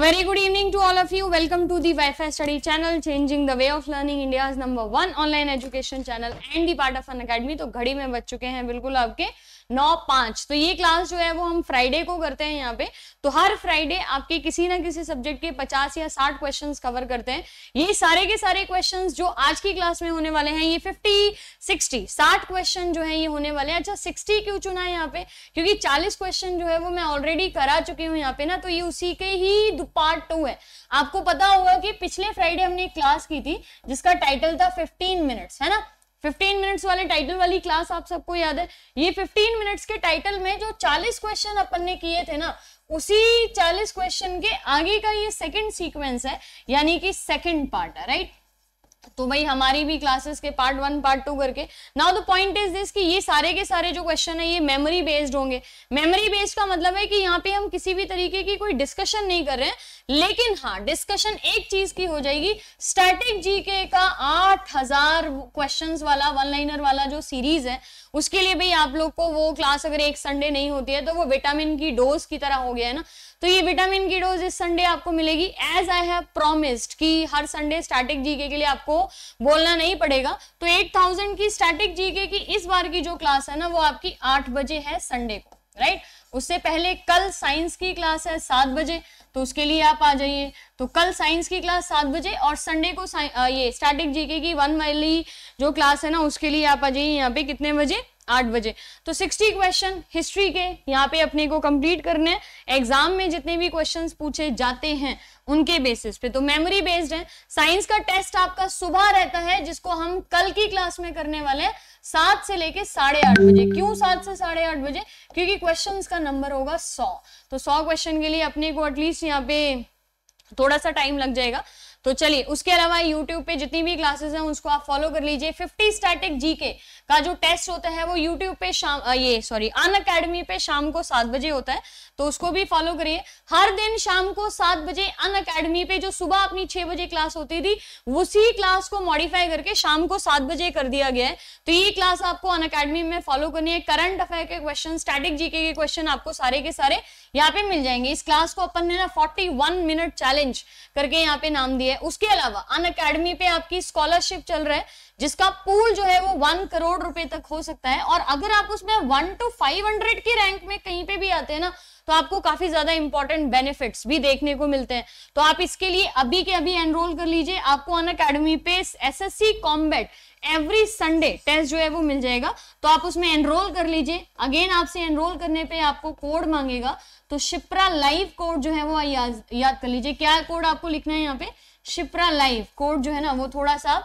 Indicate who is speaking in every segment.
Speaker 1: Very good evening to all of you welcome to the wifi study channel changing the way of learning India number one online education channel and the part of an academy तो घड़ी में बच चुके हैं बिल्कुल आपके नौ पांच तो ये क्लास जो है वो हम फ्राइडे को करते हैं यहाँ पे तो हर फ्राइडे आपके किसी ना किसी सब्जेक्ट के पचास या साठ क्वेश्चन कवर करते हैं ये सारे के सारे क्वेश्चन जो आज की क्लास में होने वाले हैं ये फिफ्टी सिक्सटी साठ क्वेश्चन जो है ये होने वाले हैं अच्छा सिक्सटी क्यों चुना है यहाँ पे क्योंकि चालीस क्वेश्चन जो है वो मैं ऑलरेडी करा चुकी हूँ यहाँ पे ना तो ये उसी के ही पार्ट टू है आपको पता होगा कि पिछले फ्राइडे हमने एक क्लास की थी जिसका टाइटल था फिफ्टीन मिनट्स है ना 15 मिनट्स वाले टाइटल वाली क्लास आप सबको याद है ये 15 मिनट्स के टाइटल में जो 40 क्वेश्चन अपन ने किए थे ना उसी 40 क्वेश्चन के आगे का ये सेकंड सीक्वेंस है यानी कि सेकंड पार्ट है राइट तो भाई हमारी भी क्लासेस के पार्ट वन पार्ट टू करके now the point is this कि ये सारे के सारे जो क्वेश्चन है ये मेमोरी बेस्ड होंगे मेमोरी बेस्ड का मतलब है कि यहाँ पे हम किसी भी तरीके की कोई डिस्कशन नहीं कर रहे हैं लेकिन हाँ डिस्कशन एक चीज की हो जाएगी स्टैटिक जीके का आठ हजार क्वेश्चन वाला वन लाइनर वाला जो सीरीज है उसके लिए भी आप लोग को वो क्लास अगर एक संडे नहीं होती है तो वो विटामिन की डोज की तरह हो गया है ना तो ये विटामिन की डोज इस संडे आपको मिलेगी एज आई हैव प्रोमिस्ड कि हर संडे स्टैटिक जीके के लिए आपको बोलना नहीं पड़ेगा तो थाउजेंड की स्टैटिक जीके की इस बार की जो क्लास है ना वो आपकी आठ बजे है संडे को राइट उससे पहले कल साइंस की क्लास है सात बजे तो उसके लिए आप आ जाइए तो कल साइंस की क्लास सात बजे और संडे को आ, ये स्टैटिक जीके की वन वाली जो क्लास है ना उसके लिए आप आ जाइए यहाँ पे कितने बजे आठ बजे तो सिक्सटी क्वेश्चन हिस्ट्री के यहाँ पे अपने को कंप्लीट करने हैं एग्जाम में जितने भी क्वेश्चंस पूछे जाते हैं उनके बेसिस पे तो मेमोरी बेस्ड है साइंस का टेस्ट आपका सुबह रहता है जिसको हम कल की क्लास में करने वाले हैं सात से लेके साढ़े आठ बजे क्यों सात से साढ़े आठ बजे क्योंकि क्वेश्चन का नंबर होगा सौ तो सौ क्वेश्चन के लिए अपने को एटलीस्ट यहाँ पे थोड़ा सा टाइम लग जाएगा तो चलिए उसके अलावा YouTube पे जितनी भी क्लासेस हैं उसको आप फॉलो कर लीजिए फिफ्टी स्टैटिक जीके का जो टेस्ट होता है वो YouTube पे शाम ये सॉरी अन अकेडमी पे शाम को सात बजे होता है तो उसको भी फॉलो करिए हर दिन शाम को सात बजे अन अकेडमी पे जो सुबह अपनी छह बजे क्लास होती थी उसी क्लास को मॉडिफाई करके शाम को सात बजे कर दिया गया है तो ये क्लास आपको अन अकेडमी में फॉलो करनी है करंट अफेयर के क्वेश्चन स्टैटिक जीके के क्वेश्चन आपको सारे के सारे यहाँ पे मिल जाएंगे इस क्लास को अपन ने ना 41 मिनट चैलेंज करके यहाँ पे नाम दिया है उसके अलावा अन अकेडमी पे आपकी स्कॉलरशिप चल रहा है जिसका पूल जो है वो वन करोड़ रुपए तक हो सकता है और अगर आप उसमें वन टू फाइव हंड्रेड की रैंक में कहीं पे भी आते हैं ना तो आपको काफी ज्यादा इंपॉर्टेंट बेनिफिट्स भी देखने को मिलते हैं तो आप इसके लिए अभी के अभी एनरोल कर लीजिए आपको अन अकेडमी पे S S C combat every Sunday test जो है वो मिल जाएगा तो आप उसमें एनरोल कर लीजिए अगेन आपसे एनरोल करने पे आपको कोड मांगेगा तो शिप्रा लाइव कोड जो है वो याद याद कर लीजिए क्या कोड आपको लिखना है यहाँ पे शिप्रा लाइव कोड जो है ना वो थोड़ा सा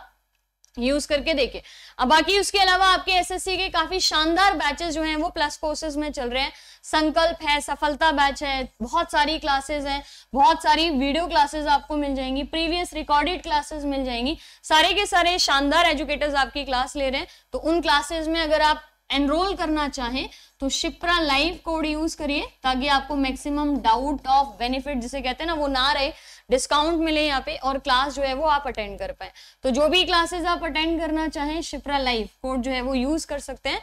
Speaker 1: यूज करके देखे अब बाकी उसके अलावा आपके एसएससी के काफी शानदार बैचेस जो हैं वो प्लस कोर्सेज में चल रहे हैं संकल्प है सफलता बैच है बहुत सारी क्लासेस हैं बहुत सारी वीडियो क्लासेस आपको मिल जाएंगी प्रीवियस रिकॉर्डेड क्लासेस मिल जाएंगी सारे के सारे शानदार एजुकेटर्स आपकी क्लास ले रहे हैं तो उन क्लासेस में अगर आप एनरोल करना चाहें तो शिप्रा लाइव कोड यूज करिए ताकि आपको मैक्सिमम डाउट ऑफ बेनिफिट जिसे कहते हैं ना वो ना रहे डिस्काउंट मिले यहाँ पे और क्लास जो है वो आप अटेंड कर पाए तो जो भी क्लासेस आप अटेंड करना चाहें शिप्रा लाइव कोड जो है वो यूज कर सकते हैं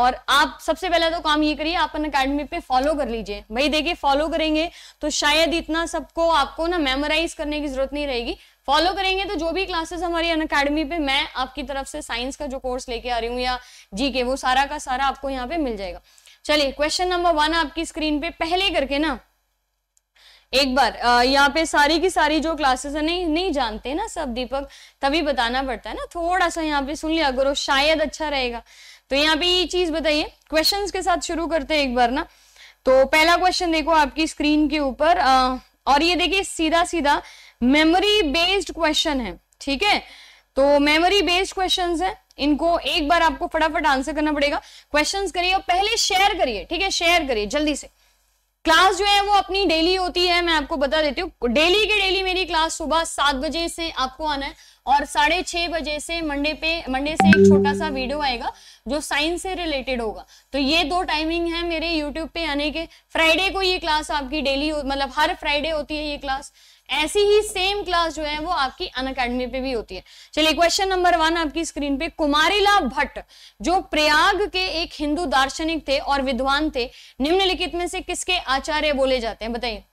Speaker 1: और आप सबसे पहले तो काम ये करिए आप अकेडमी पे फॉलो कर लीजिए भाई देखिए फॉलो करेंगे तो शायद इतना सबको आपको ना मेमोराइज करने की जरूरत नहीं रहेगी फॉलो करेंगे तो जो भी क्लासेस हमारी अन अकेडमी पे मैं आपकी तरफ से साइंस का जो कोर्स लेके आ रही हूँ या जी के वो सारा का सारा आपको यहाँ पे मिल जाएगा चलिए क्वेश्चन नंबर वन आपकी स्क्रीन पे पहले करके ना एक बार यहाँ पे सारी की सारी जो क्लासेस है नहीं नहीं जानते ना सब दीपक तभी बताना पड़ता है ना थोड़ा सा यहाँ पे सुन लिया करो शायद अच्छा रहेगा तो यहाँ पे ये चीज बताइए क्वेश्चंस के साथ शुरू करते हैं एक बार ना तो पहला क्वेश्चन देखो आपकी स्क्रीन के ऊपर और ये देखिए सीधा सीधा मेमोरी बेस्ड क्वेश्चन है ठीक है तो मेमोरी बेस्ड क्वेश्चन है इनको एक बार आपको फटाफट आंसर करना पड़ेगा क्वेश्चंस करिए और पहले शेयर करिए ठीक है शेयर करिए जल्दी से क्लास जो है वो अपनी डेली होती है मैं आपको बता देती हूँ डेली के डेली मेरी क्लास सुबह सात बजे से आपको आना है और साढ़े छह बजे से मंडे पे मंडे से एक छोटा सा वीडियो आएगा जो साइंस से रिलेटेड होगा तो ये दो टाइमिंग है मेरे यूट्यूब पे आने के फ्राइडे को ये क्लास आपकी डेली मतलब हर फ्राइडे होती है ये क्लास ऐसी ही सेम क्लास जो है वो आपकी अन अकेडमी पे भी होती है चलिए क्वेश्चन नंबर वन आपकी स्क्रीन पे कुमारीला भट्ट जो प्रयाग के एक हिंदू दार्शनिक थे और विद्वान थे निम्नलिखित में से किसके आचार्य बोले जाते हैं बताइए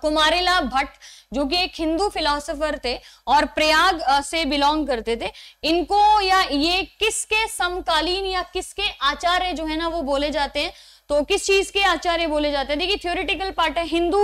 Speaker 1: कुमारीला भट्ट जो कि एक हिंदू फिलोसोफर थे और प्रयाग से बिलोंग करते थे इनको या ये किसके समकालीन या किसके आचार्य जो है ना वो बोले जाते हैं तो किस चीज के आचार्य बोले जाते हैं देखिए थ्योरिटिकल पार्ट है हिंदू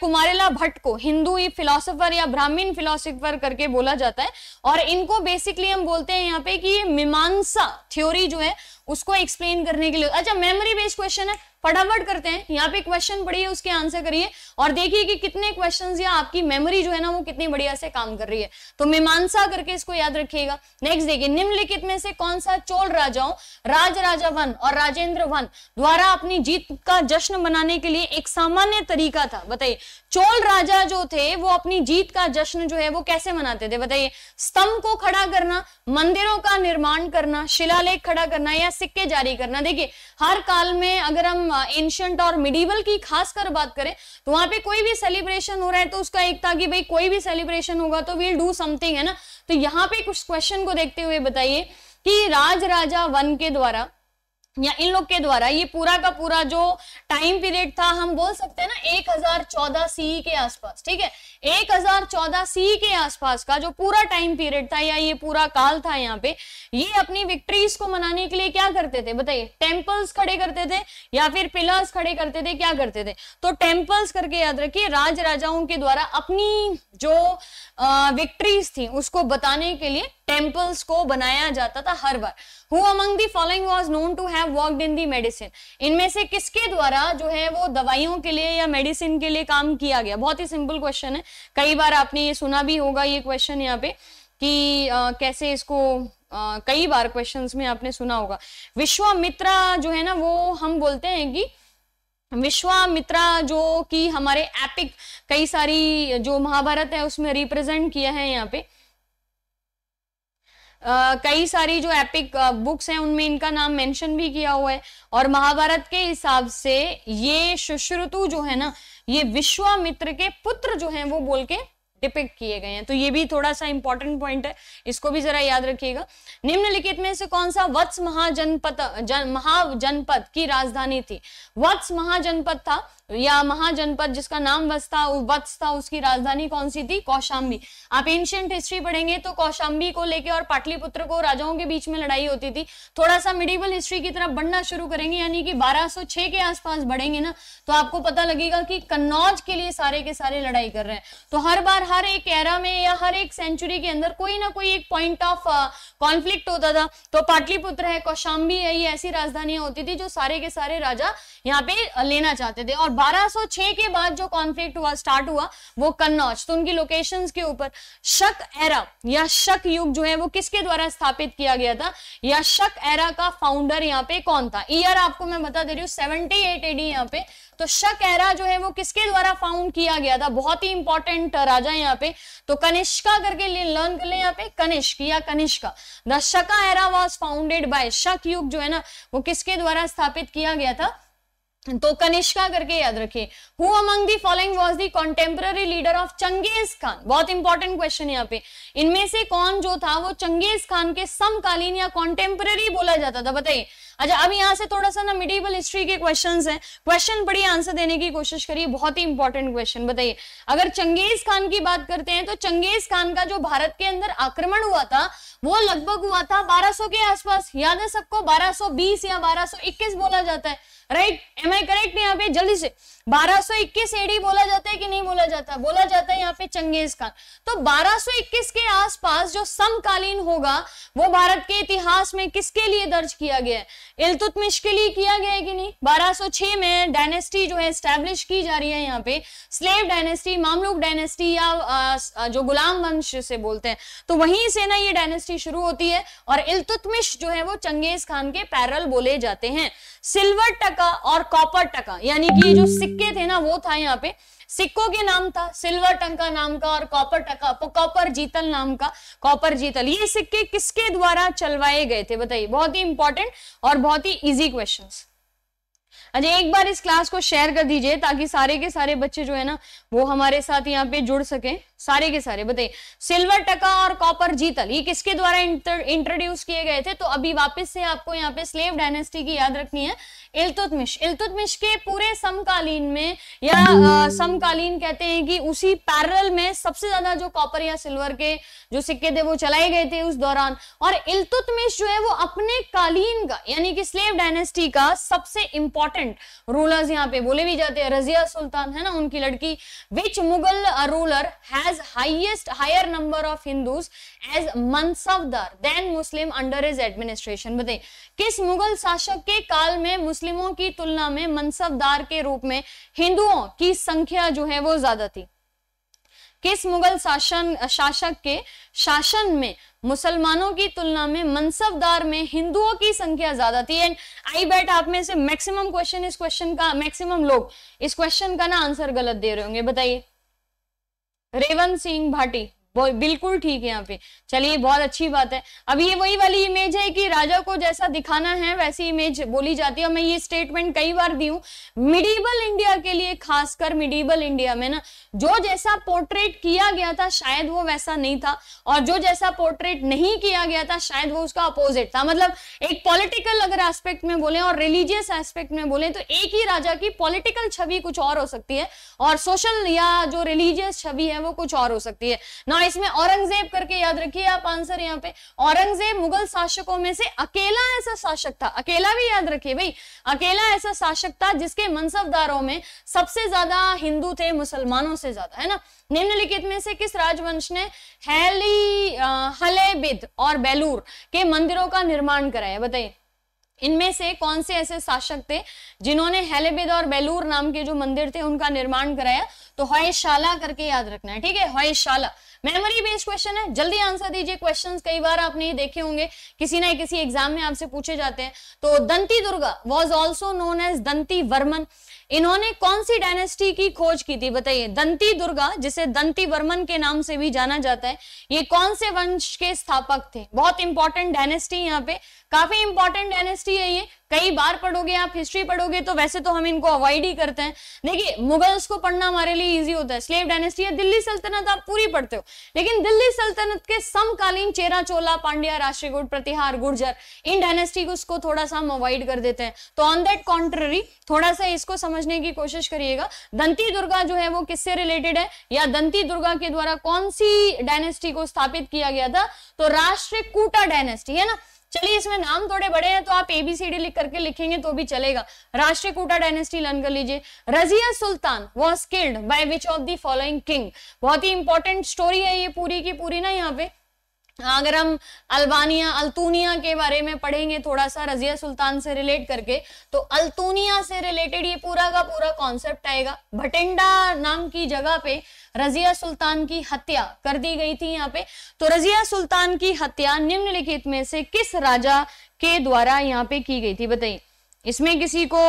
Speaker 1: कुमारेला भट्ट को हिंदू फिलोसोफर या ब्राह्मीण फिलोसोफर करके बोला जाता है और इनको बेसिकली हम बोलते हैं यहाँ पे कि ये मीमांसा थ्योरी जो है उसको एक्सप्लेन करने के लिए अच्छा मेमोरी बेस्ड क्वेश्चन है फटाफट करते हैं यहाँ पे क्वेश्चन पढ़िए उसके आंसर करिए और देखिए कि कितने क्वेश्चन या आपकी मेमोरी जो है ना वो कितनी बढ़िया से काम कर रही है तो मीमांसा करके इसको याद रखिएगा नेक्स्ट देखिए निम्नलिखित में से कौन सा चोल राजाओं राज राजा वन और राजेंद्र वन द्वारा अपनी जीत का जश्न मनाने के लिए एक सामान्य तरीका था बताइए चोल राजा जो थे वो अपनी जीत का जश्न जो है वो कैसे मनाते थे बताइए स्तंभ को खड़ा करना मंदिरों का निर्माण करना शिलालेख खड़ा करना या सिक्के जारी करना देखिए हर काल में अगर हम एंशंट और मिडीवल की खासकर बात करें तो वहां पे कोई भी सेलिब्रेशन हो रहा है तो उसका एक था कि भाई कोई भी सेलिब्रेशन होगा तो वील डू समथिंग है ना तो यहाँ पे कुछ क्वेश्चन को देखते हुए बताइए कि राज राजा वन के द्वारा या इन लोग के द्वारा ये पूरा का पूरा जो टाइम पीरियड था हम बोल सकते हैं ना 1014 सी के आसपास ठीक है 1014 सी के आसपास का जो पूरा टाइम पीरियड था या ये पूरा काल था यहाँ पे ये अपनी विक्ट्रीज को मनाने के लिए क्या करते थे बताइए टेंपल्स खड़े करते थे या फिर पिलर्स खड़े करते थे क्या करते थे तो टेम्पल्स करके याद रखिए राज राजाओं के द्वारा अपनी जो विक्ट्रीज थी उसको बताने के लिए टेम्पल्स को बनाया जाता था हर बार who among the following was known to have worked in the medicine इनमें से किसके द्वारा जो है वो दवाइयों के लिए या मेडिसिन के लिए काम किया गया बहुत ही सिंपल क्वेश्चन है कई बार आपने ये सुना भी होगा ये क्वेश्चन यहाँ पे कि आ, कैसे इसको Uh, कई बार क्वेश्चंस में आपने सुना होगा विश्वामित्रा जो है ना वो हम बोलते हैं कि विश्वामित्रा जो कि हमारे एपिक कई सारी जो महाभारत है उसमें रिप्रेजेंट किया है यहाँ पे कई सारी जो एपिक बुक्स हैं उनमें इनका नाम मेंशन भी किया हुआ है और महाभारत के हिसाब से ये सुश्रुतु जो है ना ये विश्वामित्र के पुत्र जो हैं वो बोल के डिपेक्ट किए गए हैं तो ये भी थोड़ा सा इंपॉर्टेंट पॉइंट है इसको भी जरा याद रखिएगा निम्नलिखित में से कौन सा वत्स महाजनपद जन, महाजनपद की राजधानी थी वत्स महाजनपद था या महाजनपद जिसका नाम वस्ता वत्स था उसकी राजधानी कौन सी थी कौशाम्बी आप एंशियंट हिस्ट्री पढ़ेंगे तो कौशाम्बी को लेके और पाटलिपुत्र को राजाओं के बीच में लड़ाई होती थी थोड़ा सा मिडिवल हिस्ट्री की तरफ बढ़ना शुरू करेंगे यानी कि 1206 के आसपास बढ़ेंगे ना तो आपको पता लगेगा कि कन्नौज के लिए सारे के सारे लड़ाई कर रहे हैं तो हर बार हर एक एरा में या हर एक सेंचुरी के अंदर कोई ना कोई एक पॉइंट ऑफ कॉन्फ्लिक्ट होता था तो पाटलिपुत्र है कौशाम्बी है ये ऐसी राजधानियां होती थी जो सारे के सारे राजा यहाँ पे लेना चाहते थे और 1206 के बाद जो कॉन्फ्लिक्ट हुआ स्टार्ट हुआ वो कन्नौज तो उनकी लोकेशन के ऊपर शक एरा या शक युग जो है वो किसके द्वारा स्थापित किया गया था या शक एरा का फाउंडर यहाँ पे कौन था ईयर आपको मैं बता दे रही हूँ सेवेंटी एट एडी यहाँ पे तो शक एरा जो है वो किसके द्वारा फाउंड किया गया था बहुत ही इंपॉर्टेंट राजा यहाँ पे तो कनिष्का करके लर्न कर ले यहाँ पे कनिष्क या Kanishka the Shaka era was founded by Shaka युग जो है ना वो किसके द्वारा स्थापित किया गया था तो कनिष्का करके याद रखिए who among the following was the contemporary leader of Genghis Khan बहुत इंपॉर्टेंट क्वेश्चन यहाँ पे इनमें से कौन जो था वो चंगेज खान के समकालीन या कॉन्टेम्पररी बोला जाता था बताइए अच्छा अब यहाँ से थोड़ा सा ना मिडीवल हिस्ट्री के क्वेश्चन है क्वेश्चन पढ़िए आंसर देने की कोशिश करिए बहुत ही इंपॉर्टेंट क्वेश्चन बताइए अगर चंगेज खान की बात करते हैं तो चंगेज खान का जो भारत के अंदर आक्रमण हुआ था वो लगभग हुआ था 1200 के आसपास याद है सबको 1220 या 1221 बोला जाता है राइट एम आई करेक्ट यहाँ पे जल्दी से 1221 एडी बोला जाता है कि नहीं बोला जाता बोला जाता है यहाँ पे चंगेज खान तो 1221 के आसपास जो समकालीन होगा वो भारत के इतिहास में किसके लिए दर्ज किया गया है इल्तुतमिश के लिए किया गया है कि नहीं 1206 में डायनेस्टी जो है स्टैब्लिश की जा रही है यहाँ पे स्लेव डायनेस्टी मामलुक डायनेस्टी या जो गुलाम वंश से बोलते हैं तो वहीं से ना ये डायनेस्टी शुरू होती है और इल्तुतमिश जो है वो चंगेज खान के पैरल बोले जाते हैं सिल्वर टक टका और कॉपर टका यानी कि ये जो सिक्के थे ना वो था यहाँ पे सिक्कों के नाम था सिल्वर टंका नाम का और कॉपर टका कॉपर जीतल नाम का कॉपर जीतल ये सिक्के किसके द्वारा चलवाए गए थे बताइए बहुत ही इंपॉर्टेंट और बहुत ही इजी क्वेश्चन अच्छा एक बार इस क्लास को शेयर कर दीजिए ताकि सारे के सारे बच्चे जो है ना वो हमारे साथ यहाँ पे जुड़ सके सारे के सारे बताइए सिल्वर टका और कॉपर जीतल ये किसके द्वारा इंट्रोड्यूस किए गए थे तो अभी वापस से आपको यहाँ पे स्लेव डायनेस्टी की याद रखनी है इल्तुतमिश इल्तुतमिश के पूरे समकालीन में या आ, समकालीन कहते हैं कि उसी पैरल में सबसे ज्यादा जो कॉपर या सिल्वर के जो सिक्के थे वो चलाए गए थे उस दौरान और इल्तुतमिश जो है वो अपने कालीन का यानी कि स्लेव डायनेस्टी का सबसे इंपॉर्टेंट रूलर्स यहाँ पे बोले भी जाते हैं रजिया सुल्तान है ना उनकी लड़की which Mughal ruler has highest higher number of Hindus as mansabdar than Muslim under his administration बताइए किस मुगल शासक के काल में मुस्लिमों की तुलना में मनसफदार के रूप में हिंदुओं की संख्या जो है वो ज्यादा थी किस मुगल शासन शासक के शासन में मुसलमानों की तुलना में मनसबदार में हिंदुओं की संख्या ज्यादा थी एंड आई बेट आप में से मैक्सिमम क्वेश्चन इस क्वेश्चन का मैक्सिमम लोग इस क्वेश्चन का ना आंसर गलत दे रहे होंगे बताइए रेवंत सिंह भाटी बिल्कुल ठीक है यहाँ पे चलिए बहुत अच्छी बात है अब ये वही वाली इमेज है कि राजा को जैसा दिखाना है वैसी इमेज बोली जाती है और मैं ये स्टेटमेंट कई बार दी हूँ मिडीबल इंडिया के लिए खासकर मिडीबल इंडिया में ना जो जैसा पोर्ट्रेट किया गया था शायद वो वैसा नहीं था और जो जैसा पोर्ट्रेट नहीं किया गया था शायद वो उसका अपोजिट था मतलब एक पॉलिटिकल अगर एस्पेक्ट में बोले और रिलीजियस एस्पेक्ट में बोले तो एक ही राजा की पॉलिटिकल छवि कुछ और हो सकती है और सोशल या जो रिलीजियस छवि है वो कुछ और हो सकती है ना इसमें औरंगजेब करके याद रखिए आप आंसर यहाँ पे औरंगजेब मुगल शासकों में से अकेला ऐसा शासक था अकेला भी याद रखिए भाई अकेला ऐसा शासक था जिसके मनसबदारों में सबसे ज्यादा हिंदू थे मुसलमानों से ज्यादा है ना निम्नलिखित में से किस राजवंश ने हैली हलेबिद और बेलूर के मंदिरों का निर्माण कराया बताइए इनमें से कौन से ऐसे शासक थे जिन्होंने हेलेबिद और बेलूर नाम के जो मंदिर थे उनका निर्माण कराया तो हॉयशाला करके याद रखना है ठीक है हॉयशाला मेमोरी बेस्ड क्वेश्चन है जल्दी आंसर दीजिए क्वेश्चंस कई बार आपने देखे होंगे किसी ना किसी एग्जाम में आपसे पूछे जाते हैं तो Danti Durga was also known as Danti Varman इन्होंने कौन सी डायनेस्टी की खोज की थी बताइए दंती दुर्गा जिसे दंती वर्मन के नाम से भी जाना जाता है ये कौन से वंश के स्थापक थे बहुत इंपॉर्टेंट डायनेस्टी यहाँ पे काफी इंपॉर्टेंट डायनेस्टी है ये कई बार पढ़ोगे आप हिस्ट्री पढ़ोगे तो वैसे तो हम इनको अवॉइड ही करते हैं देखिए मुगल्स को पढ़ना हमारे लिए इजी होता है स्लेव डायनेस्टी या दिल्ली सल्तनत आप पूरी पढ़ते हो लेकिन दिल्ली सल्तनत के समकालीन चेरा चोला पांड्या राष्ट्रकूट प्रतिहार गुर्जर इन डायनेस्टी को उसको थोड़ा सा हम अवॉइड कर देते हैं तो ऑन दैट कॉन्ट्ररी थोड़ा सा इसको समझने की कोशिश करिएगा दंती दुर्गा जो है वो किससे रिलेटेड है या दंती दुर्गा के द्वारा कौन सी डायनेस्टी को स्थापित किया गया था तो राष्ट्रीय डायनेस्टी है ना चलिए इसमें नाम थोड़े बड़े हैं तो आप एबीसीडी लिख करके लिखेंगे तो भी चलेगा राष्ट्रीय कोटा डायनेस्टी लर्न कर लीजिए Razia Sultan was killed by which of the following king बहुत ही इंपॉर्टेंट स्टोरी है ये पूरी की पूरी ना यहाँ पे अगर हम अल्बानिया अल्तूनिया के बारे में पढ़ेंगे थोड़ा सा रजिया सुल्तान से रिलेट करके तो अल्तूनिया से रिलेटेड ये पूरा का पूरा कॉन्सेप्ट आएगा भटिंडा नाम की जगह पे रजिया सुल्तान की हत्या कर दी गई थी यहाँ पे तो रजिया सुल्तान की हत्या निम्नलिखित में से किस राजा के द्वारा यहाँ पे की गई थी बताइए इसमें किसी को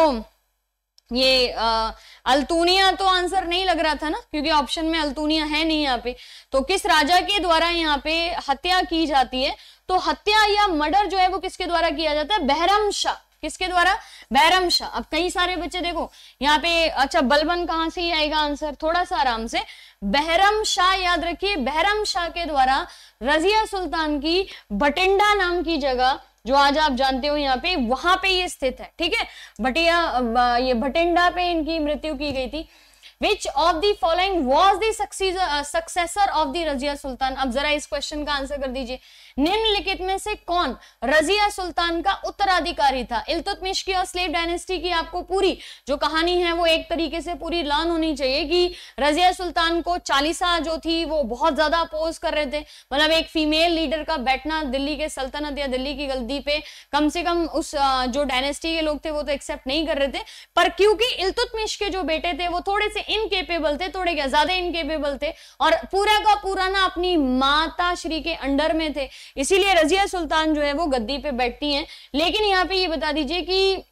Speaker 1: ये आ, अल्तूनिया तो आंसर नहीं लग रहा था ना क्योंकि ऑप्शन में अल्तूनिया है नहीं यहाँ पे तो किस राजा के द्वारा यहाँ पे हत्या की जाती है तो हत्या या मर्डर जो है वो किसके द्वारा किया जाता है बहरम शाह किसके द्वारा बैरम शाह अब कई सारे बच्चे देखो यहाँ पे अच्छा बलबन कहाँ से ही आएगा आंसर थोड़ा सा आराम से बहरम शाह याद रखिए बहरम शाह के द्वारा रजिया सुल्तान की बटिंडा नाम की जगह जो आज आप जानते हो यहाँ पे वहां पे ये स्थित है ठीक है भटिया ये भटिंडा पे इनकी मृत्यु की गई थी which of the following was successor successor of the Razia Sultan अब जरा इस क्वेश्चन का आंसर कर दीजिए निम्नलिखित में से कौन रजिया सुल्तान का उत्तराधिकारी था इल्तुतमिश की और स्लेव डायनेस्टी की आपको पूरी जो कहानी है वो एक तरीके से पूरी लर्न होनी चाहिए कि रजिया सुल्तान को चालीसा जो थी वो बहुत ज्यादा अपोज कर रहे थे मतलब एक फीमेल लीडर का बैठना दिल्ली के सल्तनत या दिल्ली की गलती पे कम से कम उस जो डायनेस्टी के लोग थे वो तो एक्सेप्ट नहीं कर रहे थे पर क्योंकि इल्तुतमिश के जो बेटे थे वो थोड़े से इनकेपेबल थे थोड़े क्या ज्यादा इनकेपेबल थे और पूरा का पूरा ना अपनी माता श्री के अंडर में थे इसीलिए रजिया सुल्तान जो है वो गद्दी पे बैठती हैं लेकिन यहाँ पे ये बता दीजिए कि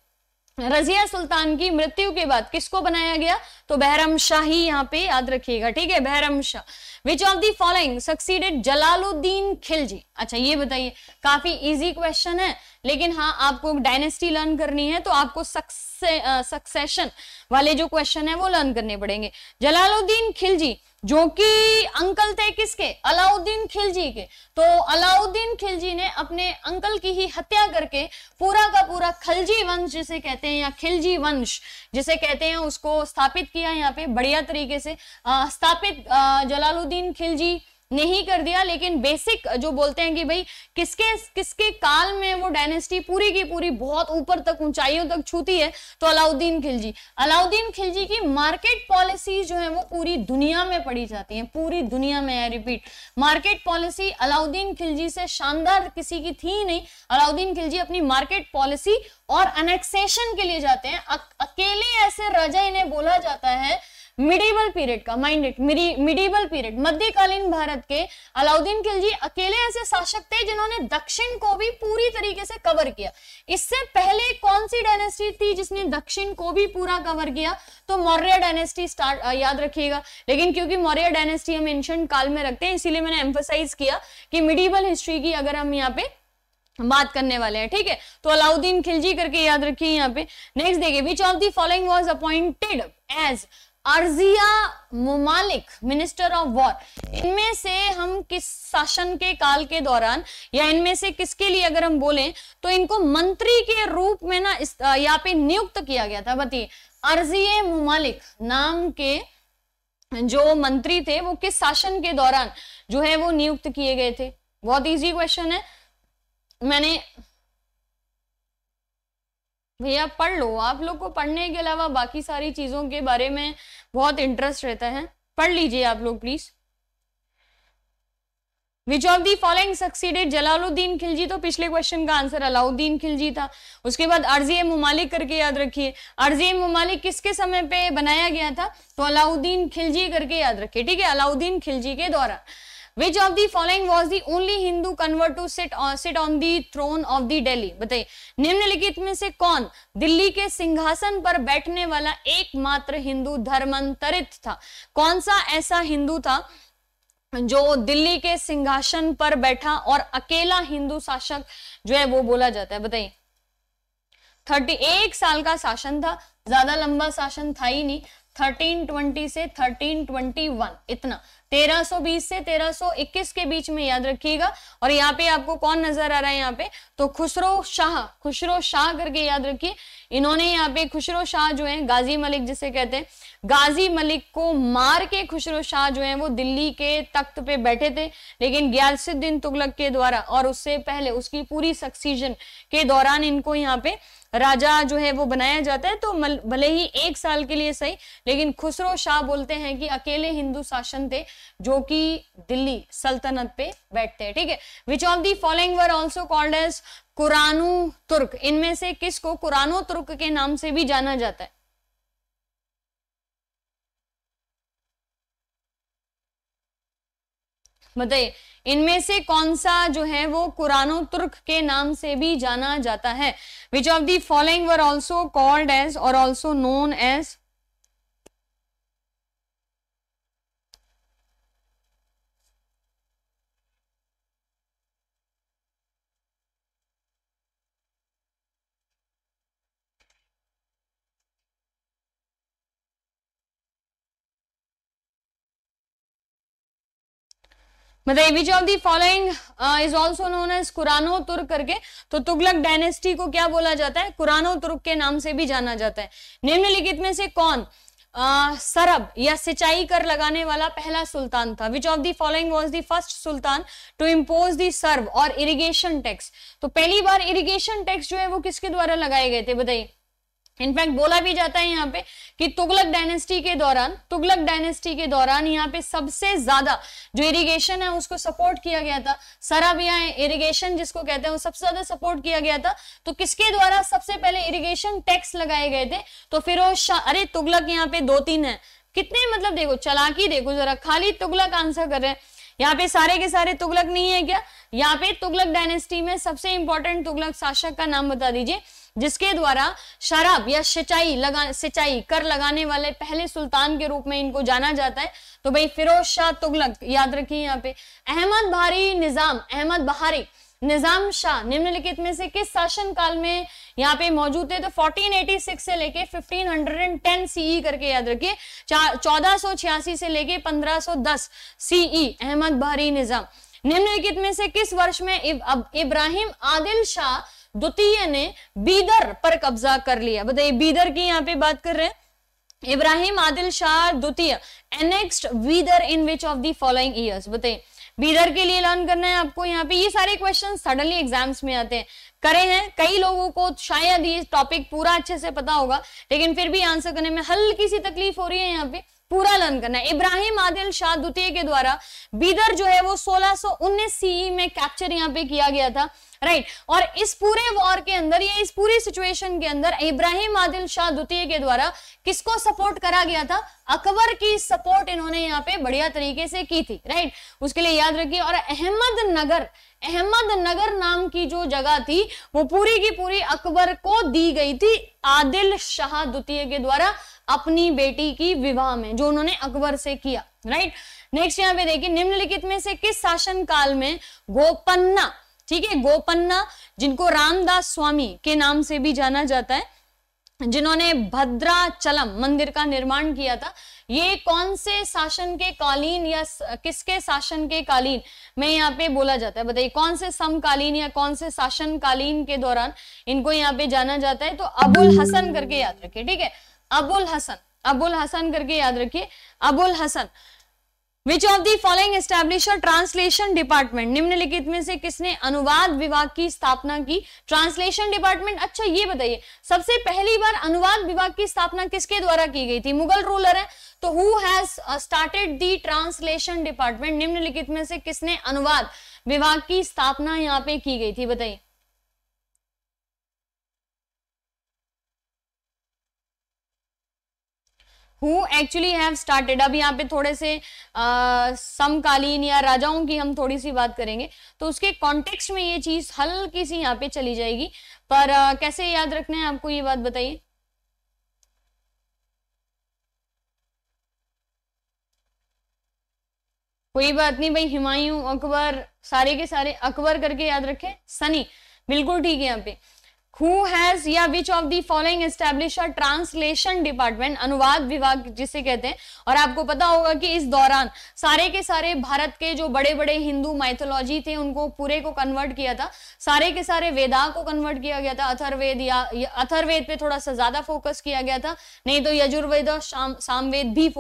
Speaker 1: रजिया सुल्तान की मृत्यु के बाद किसको बनाया गया तो बहरम ही यहाँ पे याद रखिएगा ठीक है Bahram Shah which of the following succeeded Jalaluddin Khilji अच्छा ये बताइए काफी इजी क्वेश्चन है लेकिन हाँ आपको डायनेस्टी लर्न करनी है तो आपको सक्सेशन वाले जो क्वेश्चन है वो लर्न करने पड़ेंगे जलालुद्दीन खिलजी जो कि अंकल थे किसके अलाउद्दीन खिलजी के तो अलाउद्दीन खिलजी ने अपने अंकल की ही हत्या करके पूरा का पूरा खिलजी वंश जिसे कहते हैं या खिलजी वंश जिसे कहते हैं उसको स्थापित किया यहाँ पे बढ़िया तरीके से आ, स्थापित जलालुद्दीन खिलजी नहीं कर दिया लेकिन बेसिक जो बोलते हैं कि भाई किसके किसके काल में वो डायनेस्टी पूरी की पूरी बहुत ऊपर तक ऊंचाइयों तक छूती है तो अलाउद्दीन खिलजी अलाउद्दीन खिलजी की मार्केट पॉलिसी जो है वो पूरी दुनिया में पढ़ी जाती है पूरी दुनिया में I repeat market policy Alauddin Khilji से शानदार किसी की थी नहीं अलाउद्दीन खिलजी अपनी मार्केट पॉलिसी और अनेक्सेशन के लिए जाते हैं अकेले ऐसे राजा इन्हें बोला जाता है मिडीवल पीरियड का माइंड इट मिडीवल पीरियड मध्यकालीन भारत के अलाउद्दीन खिलजी अकेले ऐसे शासक थे जिन्होंने दक्षिण को भी पूरी तरीके से कवर किया इससे पहले कौन सी डायनेस्टी थी जिसने दक्षिण को भी पूरा कवर किया तो मौर्य डायनेस्टी स्टार्ट याद रखिएगा लेकिन क्योंकि मौर्य डायनेस्टी हम एंशंट काल में रखते हैं इसीलिए मैंने एम्फोसाइज किया कि मिडीवल हिस्ट्री की अगर हम यहाँ पे बात करने वाले हैं ठीक है तो अलाउद्दीन खिलजी करके याद रखिए यहाँ पे नेक्स्ट देखिए which of the following was appointed as Arizi Mumalik minister of war इनमें से हम किस शासन के काल के दौरान या इनमें से किसके लिए अगर हम बोलें तो इनको मंत्री के रूप में ना इस यहाँ पे नियुक्त किया गया था बताइए अर्जिय मुमालिक नाम के जो मंत्री थे वो किस शासन के दौरान जो है वो नियुक्त किए गए थे बहुत इजी क्वेश्चन है मैंने भैया पढ़ लो आप लोग को पढ़ने के अलावा बाकी सारी चीज़ों के बारे में बहुत इंटरेस्ट रहता है पढ़ लीजिए आप लोग please which of the following succeeded Jalaluddin Khilji तो पिछले क्वेश्चन का आंसर अलाउद्दीन खिलजी था उसके बाद अर्जी ममालिक करके याद रखिए अर्जी ममालिक किसके समय पे बनाया गया था तो अलाउद्दीन खिलजी करके याद रखिए ठीक है अलाउद्दीन खिलजी के द्वारा which of the following was the only Hindu convert to sit sit on the throne of the Delhi बताइए निम्नलिखित में से कौन दिल्ली के सिंहासन पर बैठने वाला एकमात्र हिंदू धर्मांतरित था कौन सा ऐसा हिंदू था जो दिल्ली के सिंहासन पर बैठा और अकेला हिंदू शासक जो है वो बोला जाता है बताइए थर्टी एक साल का शासन था ज्यादा लंबा शासन था ही नहीं 1320 से 1321 इतना 1320 से 1321 के बीच में याद रखिएगा और यहाँ पे आपको कौन नजर आ रहा है यहाँ पे तो खुसरो शाह खुसरो शाह करके याद रखिए इन्होंने यहाँ पे खुसरो शाह जो है गाजी मलिक जिसे कहते हैं गाजी मलिक को मार के खुसरो शाह जो है वो दिल्ली के तख्त पे बैठे थे लेकिन ग्यारसुद्दीन तुगलक के द्वारा और उससे पहले उसकी पूरी सक्सीजन के दौरान इनको यहाँ पे राजा जो है वो बनाया जाता है तो भले ही एक साल के लिए सही लेकिन खुसरो शाह बोलते हैं कि अकेले हिंदू शासन थे जो कि दिल्ली सल्तनत पे बैठते हैं ठीक है which of the following were also called as कुरानो तुर्क इनमें से किसको कुरानो तुर्क के नाम से भी जाना जाता है बताइए इनमें से कौन सा जो है वो कुरानो तुर्क के नाम से भी जाना जाता है which of the following were also called as और ऑल्सो नोन एज मतलब which of the following is also known as कुरानो तुर्क करके तो तुगलक डायनेस्टी को क्या बोला जाता है कुरानो तुर्क के नाम से भी जाना जाता है निम्नलिखित में से कौन uh, सरब या सिंचाई कर लगाने वाला पहला सुल्तान था which of the following was the first sultan to impose the sharb और इरीगेशन टैक्स तो पहली बार इरीगेशन टैक्स जो है वो किसके द्वारा लगाए गए थे बताइए इनफैक्ट बोला भी जाता है यहाँ पे कि तुगलक डायनेस्टी के दौरान तुगलक डायनेस्टी के दौरान यहाँ पे सबसे ज्यादा जो इरिगेशन है उसको सपोर्ट किया गया था सराबिया इरिगेशन जिसको कहते हैं वो सबसे ज्यादा सपोर्ट किया गया था तो किसके द्वारा सबसे पहले इरिगेशन टैक्स लगाए गए थे तो फिरोज शाह अरे तुगलक यहाँ पे दो तीन है कितने मतलब देखो चलाकी देखो जरा खाली तुगलक आंसर कर रहे हैं यहाँ पे सारे के सारे तुगलक नहीं है क्या यहाँ पे तुगलक डायनेस्टी में सबसे इंपॉर्टेंट तुगलक शासक का नाम बता दीजिए जिसके द्वारा शराब या सिंचाई लगा सिंचाई कर लगाने वाले पहले सुल्तान के रूप में इनको जाना जाता है तो भाई फिरोज शाह तुगलक याद रखिए यहाँ पे अहमद भारी निजाम अहमद बहारी निजाम शाह निम्नलिखित में से किस शासन काल में यहाँ पे मौजूद थे तो 1486 से लेके 1510 सीई e करके याद रखिए चौदह से लेके 1510 सीई e, अहमद भारी निजाम निम्नलिखित में से किस वर्ष में इब, अब इब्राहिम आदिल शाह द्वितीय ने बीदर पर कब्जा कर लिया बताइए बीदर की यहाँ पे बात कर रहे हैं इब्राहिम आदिल शाह द्वितीय annexed Bidar in which of the following years बताइए बीदर के लिए लर्न करना है आपको यहाँ पे ये सारे क्वेश्चन सडनली एग्जाम्स में आते हैं करे हैं कई लोगों को शायद ये टॉपिक पूरा अच्छे से पता होगा लेकिन फिर भी आंसर करने में हल्की सी तकलीफ हो रही है यहाँ पे पूरा लर्न करना है इब्राहिम आदिल शाह द्वितीय के द्वारा बीदर जो है वो 1619 सीई e में कैप्चर यहाँ पे किया गया था राइट और इस पूरे वॉर के अंदर या इस पूरी सिचुएशन के अंदर इब्राहिम आदिल शाह द्वितीय के द्वारा किसको सपोर्ट करा गया था अकबर की सपोर्ट इन्होंने यहाँ पे बढ़िया तरीके से की थी राइट उसके लिए याद रखिए और अहमदनगर अहमदनगर नाम की जो जगह थी वो पूरी की पूरी अकबर को दी गई थी आदिल शाह द्वितीय के द्वारा अपनी बेटी की विवाह में जो उन्होंने अकबर से किया राइट नेक्स्ट यहाँ पे देखिए निम्नलिखित में से किस शासन काल में गोपन्ना ठीक है गोपन्ना जिनको रामदास स्वामी के नाम से भी जाना जाता है जिन्होंने भद्राचलम मंदिर का निर्माण किया था ये कौन से शासन के कालीन या किसके शासन के कालीन में यहाँ पे बोला जाता है बताइए कौन से समकालीन या कौन से शासन कालीन के दौरान इनको यहाँ पे जाना जाता है तो अबुल हसन करके याद रखिए ठीक है अबुल हसन अबुल हसन करके याद रखिए Abul Hasan which of the following establish translation department निम्नलिखित में से किसने अनुवाद विभाग की स्थापना की ट्रांसलेशन डिपार्टमेंट अच्छा ये बताइए सबसे पहली बार अनुवाद विभाग की स्थापना किसके द्वारा की गई थी मुगल रूलर है तो who has started the translation department निम्नलिखित में से किसने अनुवाद विभाग की स्थापना यहाँ पे की गई थी बताइए हु एक्चुअली हैव स्टार्टेड अब यहाँ पे थोड़े से समकालीन या राजाओं की हम थोड़ी सी बात करेंगे तो उसके कॉन्टेक्स्ट में ये चीज हल्की सी यहाँ पे चली जाएगी पर आ, कैसे याद रखना है आपको ये बात बताइए कोई बात नहीं भाई हिमायूं अकबर सारे के सारे अकबर करके याद रखें सनी बिल्कुल ठीक है यहाँ पे who has या which of the following established a translation department अनुवाद विभाग जिसे कहते हैं और आपको पता होगा कि इस दौरान सारे के सारे भारत के जो बड़े बड़े हिंदू माइथोलॉजी थे उनको पूरे को कन्वर्ट किया था सारे के सारे वेदा को कन्वर्ट किया गया था अथर्वेद या अथर्वेद पे थोड़ा सा ज्यादा फोकस किया गया था नहीं तो यजुर्वेद और सामवेद भी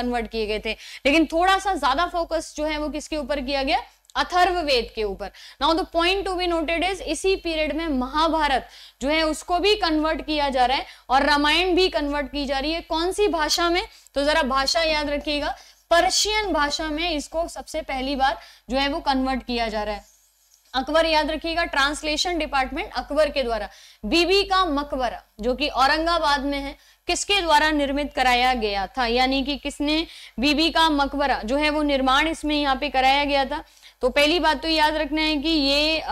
Speaker 1: कन्वर्ट किए गए थे लेकिन थोड़ा सा ज्यादा फोकस जो है वो किसके ऊपर किया गया अथर्ववेद के ऊपर now the point to be noted is इसी पीरियड में महाभारत जो है उसको भी कन्वर्ट किया जा रहा है और रामायण भी कन्वर्ट की जा रही है कौन सी भाषा में तो जरा भाषा याद रखिएगा पर्शियन भाषा में इसको सबसे पहली बार जो है वो कन्वर्ट किया जा रहा है अकबर याद रखिएगा ट्रांसलेशन डिपार्टमेंट अकबर के द्वारा बीबी का मकबरा जो कि औरंगाबाद में है किसके द्वारा निर्मित कराया गया था यानी कि किसने बीबी का मकबरा जो है वो निर्माण इसमें यहाँ पे कराया गया था तो पहली बात तो याद रखना है कि ये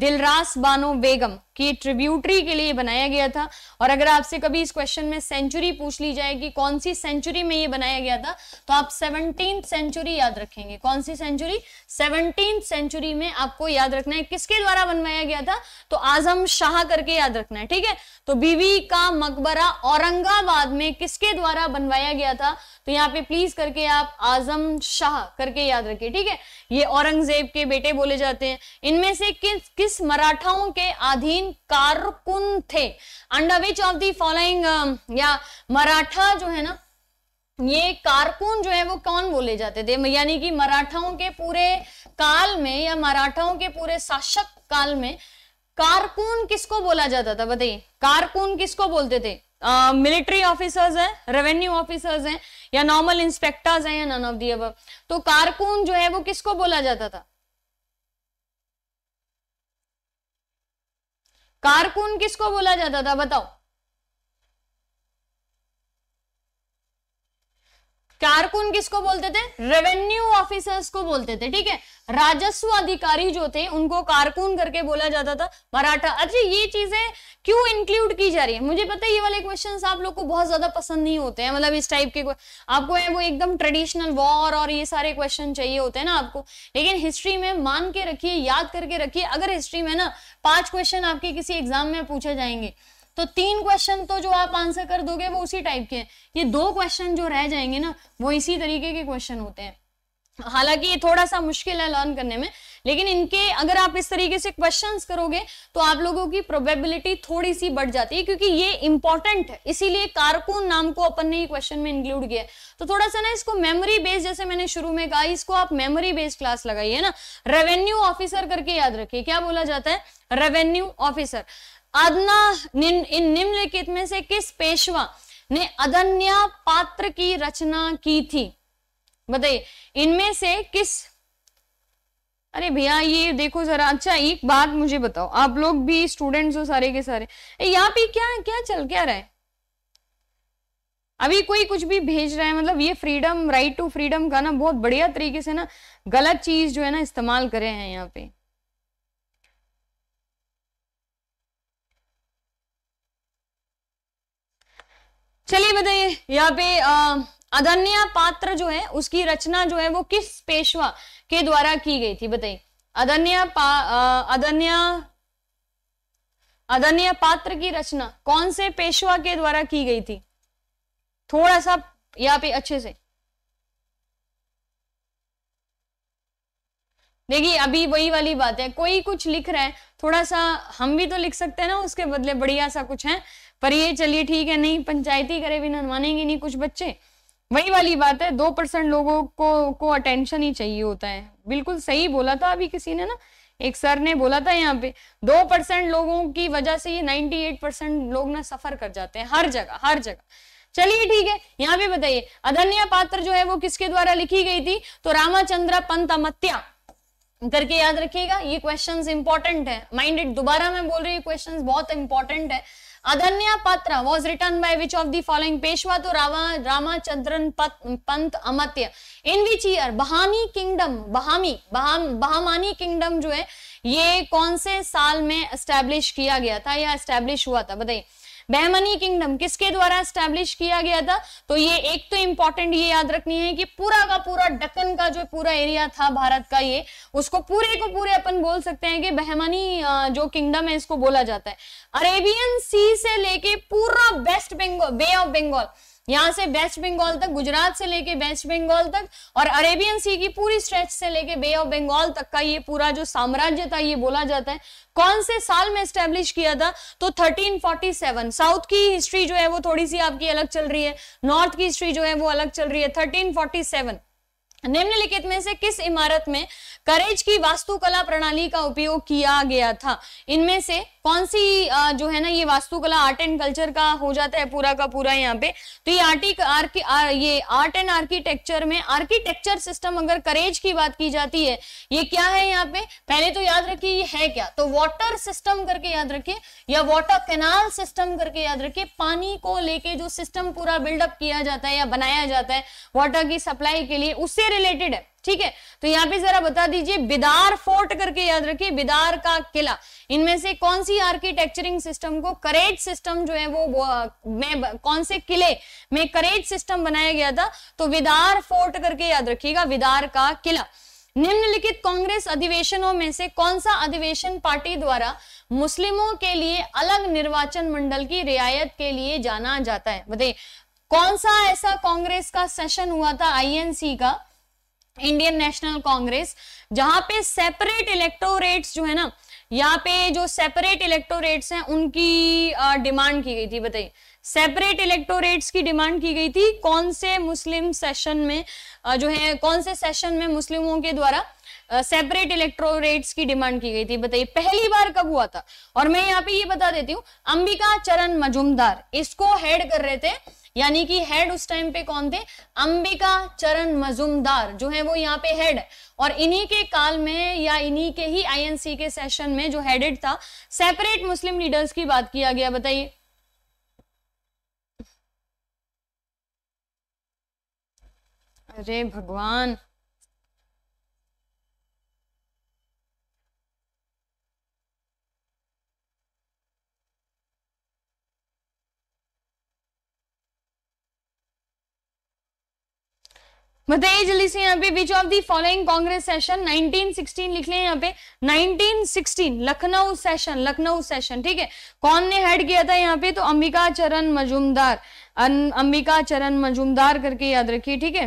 Speaker 1: दिलरास बानो बेगम कि ट्रिब्यूटरी के लिए बनाया गया था और अगर आपसे कभी इस क्वेश्चन में सेंचुरी पूछ ली जाए कि कौन सी सेंचुरी में ये बनाया गया था तो आप सेवनटीन सेंचुरी याद रखेंगे कौन सी सेंचुरी सेवनटीन सेंचुरी में आपको याद रखना है किसके द्वारा बनवाया गया था तो आजम शाह करके याद रखना है ठीक है तो बीवी का मकबरा औरंगाबाद में किसके द्वारा बनवाया गया था तो यहाँ पे प्लीज करके आप आजम शाह करके याद रखिए ठीक है ये औरंगजेब के बेटे बोले जाते हैं इनमें से किस किस मराठाओं के अधीन वर्किंग कारकुन थे under which of the following या मराठा जो है ना ये कारकुन जो है वो कौन बोले जाते थे यानी कि मराठाओं के पूरे काल में या मराठाओं के पूरे शासक काल में कारकुन किसको बोला जाता था बताइए कारकुन किसको बोलते थे मिलिट्री uh, ऑफिसर्स हैं रेवेन्यू ऑफिसर्स हैं या नॉर्मल इंस्पेक्टर्स हैं या नन ऑफ दी अब तो कारकुन जो है वो किसको बोला जाता था कारकुन किसको बोला जाता था बताओ कारकुन किसको बोलते थे रेवेन्यू ऑफिसर्स को बोलते थे ठीक है राजस्व अधिकारी जो थे उनको कारकुन करके बोला जाता था मराठा अच्छा ये चीजें क्यों इंक्लूड की जा रही है मुझे पता है ये वाले क्वेश्चंस आप लोग को बहुत ज्यादा पसंद नहीं होते हैं मतलब इस टाइप के आपको है वो एकदम ट्रेडिशनल वॉर और ये सारे क्वेश्चन चाहिए होते हैं ना आपको लेकिन हिस्ट्री में मान के रखिए याद करके रखिए अगर हिस्ट्री में ना पांच क्वेश्चन आपके किसी एग्जाम में पूछे जाएंगे तो तीन क्वेश्चन तो जो आप आंसर कर दोगे वो उसी टाइप के हैं ये दो क्वेश्चन जो रह जाएंगे ना वो इसी तरीके के क्वेश्चन होते हैं हालांकि ये थोड़ा सा मुश्किल है लर्न करने में लेकिन इनके अगर आप इस तरीके से क्वेश्चंस करोगे तो आप लोगों की प्रोबेबिलिटी थोड़ी सी बढ़ जाती है क्योंकि ये इंपॉर्टेंट है इसीलिए कारकुन नाम को अपन ने क्वेश्चन में इंक्लूड किया है तो थोड़ा सा ना इसको मेमोरी बेस्ड जैसे मैंने शुरू में कहा इसको आप मेमोरी बेस्ड क्लास लगाइए ना रेवेन्यू ऑफिसर करके याद रखिए क्या बोला जाता है रेवेन्यू ऑफिसर अदना इन निम्नलिखित में से किस पेशवा ने अदन्या पात्र की रचना की थी बताइए इनमें से किस अरे भैया ये देखो जरा अच्छा एक बात मुझे बताओ आप लोग भी स्टूडेंट्स हो सारे के सारे यहाँ पे क्या क्या चल क्या रहा है अभी कोई कुछ भी भेज रहा है मतलब ये फ्रीडम राइट टू फ्रीडम का ना बहुत बढ़िया तरीके से ना गलत चीज जो है ना इस्तेमाल करे हैं यहाँ पे चलिए बताइए यहाँ पे आ, पात्र जो है उसकी रचना जो है वो किस पेशवा के द्वारा की गई थी बताइए अदन्य अदन्य अदन्य अधन्य पात्र की रचना कौन से पेशवा के द्वारा की गई थी थोड़ा सा यहाँ पे अच्छे से देखिए अभी वही वाली बात है कोई कुछ लिख रहा है थोड़ा सा हम भी तो लिख सकते हैं ना उसके बदले बढ़िया सा कुछ है पर ये चलिए ठीक है नहीं पंचायती करे बिना मानेंगे नहीं कुछ बच्चे वही वाली बात है दो परसेंट लोगों को को अटेंशन ही चाहिए होता है बिल्कुल सही बोला था अभी किसी ने ना एक सर ने बोला था यहाँ पे दो परसेंट लोगों की वजह से ये नाइनटी एट परसेंट लोग ना सफर कर जाते हैं हर जगह हर जगह चलिए ठीक है यहाँ पे बताइए अधन्या पात्र जो है वो किसके द्वारा लिखी गई थी तो रामाचंद्र पंत अमत्या करके याद रखिएगा ये क्वेश्चंस इंपॉर्टेंट है माइंडेड दोबारा मैं बोल रही हूँ क्वेश्चंस बहुत इंपॉर्टेंट है Adanya Patra was written by which of the following Peshwa to Rama, Ramachandran Pant Amatya. In which year Bahami Kingdom, Bahami, Baham, Bahamani Kingdom जो है ये कौन से साल में एस्टेब्लिश किया गया था या एस्टेब्लिश हुआ था बताइए बहमनी किंगडम किसके द्वारा स्टैब्लिश किया गया था तो ये एक तो इंपॉर्टेंट ये याद रखनी है कि पूरा का पूरा डक्कन का जो पूरा एरिया था भारत का ये उसको पूरे को पूरे अपन बोल सकते हैं कि बहमनी जो किंगडम है इसको बोला जाता है अरेबियन सी से लेके पूरा west Bengal bay of Bengal यहां से वेस्ट बंगाल तक गुजरात से लेके वेस्ट बंगाल तक और अरेबियन सी की पूरी स्ट्रेच से लेके बे ऑफ बंगाल तक का ये पूरा जो साम्राज्य था ये बोला जाता है कौन से साल में स्टेब्लिश किया था तो 1347 साउथ की हिस्ट्री जो है वो थोड़ी सी आपकी अलग चल रही है नॉर्थ की हिस्ट्री जो है वो अलग चल रही है थर्टीन निम्नलिखित में से किस इमारत में करेज की वास्तुकला प्रणाली का उपयोग किया गया था इनमें से कौन सी जो है ना ये वास्तुकला आर्ट एंड कल्चर का हो जाता है पूरा का पूरा यहाँ पे तो ये आर्टिक आर, ये आर्ट एंड आर्किटेक्चर में आर्किटेक्चर सिस्टम अगर करेज की बात की जाती है ये क्या है यहाँ पे पहले तो याद रखिए ये है क्या तो वाटर सिस्टम करके याद रखिए या वाटर कैनाल सिस्टम करके याद रखिए पानी को लेके जो सिस्टम पूरा बिल्डअप किया जाता है या बनाया जाता है वाटर की सप्लाई के लिए उससे रिलेटेड है ठीक है तो यहाँ पे जरा बता दीजिए बिदार फोर्ट करके याद रखिए बिदार का किला इनमें से कौन सी आर्किटेक्चरिंग सिस्टम को करेट सिस्टम जो है वो, में कौन से किले में करेट सिस्टम बनाया गया था तो विदार फोर्ट करके याद रखिएगा विदार का किला निम्नलिखित कांग्रेस अधिवेशनों में से कौन सा अधिवेशन पार्टी द्वारा मुस्लिमों के लिए अलग निर्वाचन मंडल की रियायत के लिए जाना जाता है बताइए कौन सा ऐसा कांग्रेस का सेशन हुआ था आईएनसी का इंडियन नेशनल कांग्रेस जहां पे सेपरेट इलेक्टोरेट्स जो है ना यहाँ पे जो सेपरेट इलेक्टोरेट्स हैं उनकी डिमांड की गई थी बताइए सेपरेट इलेक्टोरेट्स की डिमांड की गई थी कौन से मुस्लिम सेशन में जो है कौन से सेशन में मुस्लिमों के द्वारा सेपरेट इलेक्टोरेट्स की डिमांड की गई थी बताइए पहली बार कब हुआ था और मैं यहाँ पे ये बता देती हूँ अंबिका चरण मजुमदार इसको हेड कर रहे थे यानी कि हेड उस टाइम पे कौन थे अंबिका चरण मजुमदार जो है वो यहाँ पे हेड है और इन्हीं के काल में या इन्हीं के ही आईएनसी के सेशन में जो हेडेड था सेपरेट मुस्लिम लीडर्स की बात किया गया बताइए अरे भगवान बताइए जल्दी से यहाँ पे which of the following Congress session 1916 लिख लें यहाँ पे 1916 लखनऊ सेशन लखनऊ सेशन ठीक है कौन ने हेड किया था यहाँ पे तो अंबिका चरण मजूमदार अं- अंबिका चरण मजूमदार करके याद रखिए ठीक है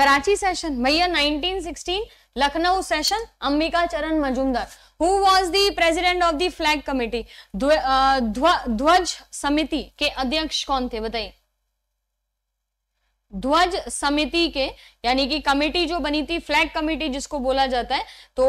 Speaker 1: कराची सेशन भैया 1916 Lucknow session Ambika Charan Majumdar who was the president of the flag committee ध्वज समिति के अध्यक्ष कौन थे बताइए ध्वज समिति के यानी कि कमेटी जो बनी थी फ्लैग कमेटी जिसको बोला जाता है तो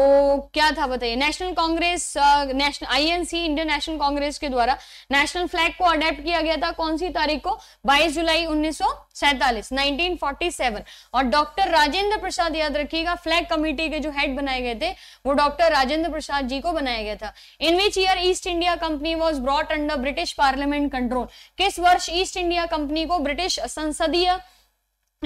Speaker 1: क्या था बताइए national Congress national INC Indian national Congress के द्वारा नेशनल फ्लैग को अडेप्ट किया गया था कौन सी तारीख को 22 जुलाई 1947 1947 और डॉक्टर राजेंद्र प्रसाद याद रखिएगा फ्लैग कमेटी के जो हेड बनाए गए थे वो डॉक्टर राजेंद्र प्रसाद जी को बनाया गया था in which year East India Company was brought under British parliament control किस वर्ष ईस्ट इंडिया कंपनी को ब्रिटिश संसदीय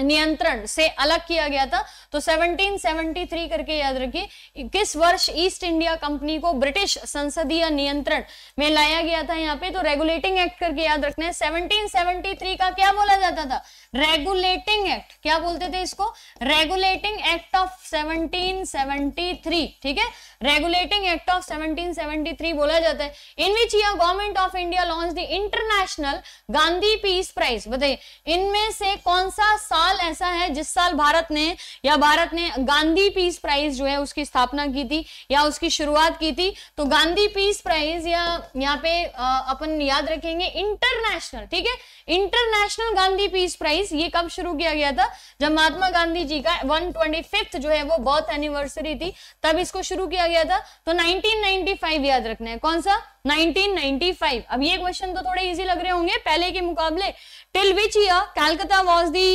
Speaker 1: नियंत्रण से अलग किया गया था तो 1773 करके याद रखिए किस वर्ष ईस्ट इंडिया कंपनी को ब्रिटिश संसदीय नियंत्रण में लाया गया था यहाँ पे तो रेगुलेटिंग एक्ट करके याद रखना है 1773 का क्या बोला जाता था रेगुलेटिंग एक्ट क्या बोलते थे इसको रेगुलेटिंग एक्ट ऑफ 1773 ठीक है रेगुलेटिंग एक्ट ऑफ 1773 बोला जाता है in which year government of India launch the international Gandhi peace prize बताइए इनमें से कौन सा साल ऐसा है जिस साल भारत ने या भारत ने गांधी पीस प्राइज जो है उसकी स्थापना की थी या उसकी शुरुआत की थी तो गांधी पीस प्राइज या यहाँ पे अपन याद रखेंगे इंटरनेशनल ठीक है इंटरनेशनल गांधी पीस प्राइज ये कब शुरू किया गया था जब महात्मा गांधी जी का वन जो है वो बर्थ एनिवर्सरी थी तब इसको शुरू किया गया था तो 1995 याद रखना है कौन सा 1995 अब ये क्वेश्चन तो थोड़े इजी लग रहे होंगे पहले के मुकाबले till which year Calcutta was the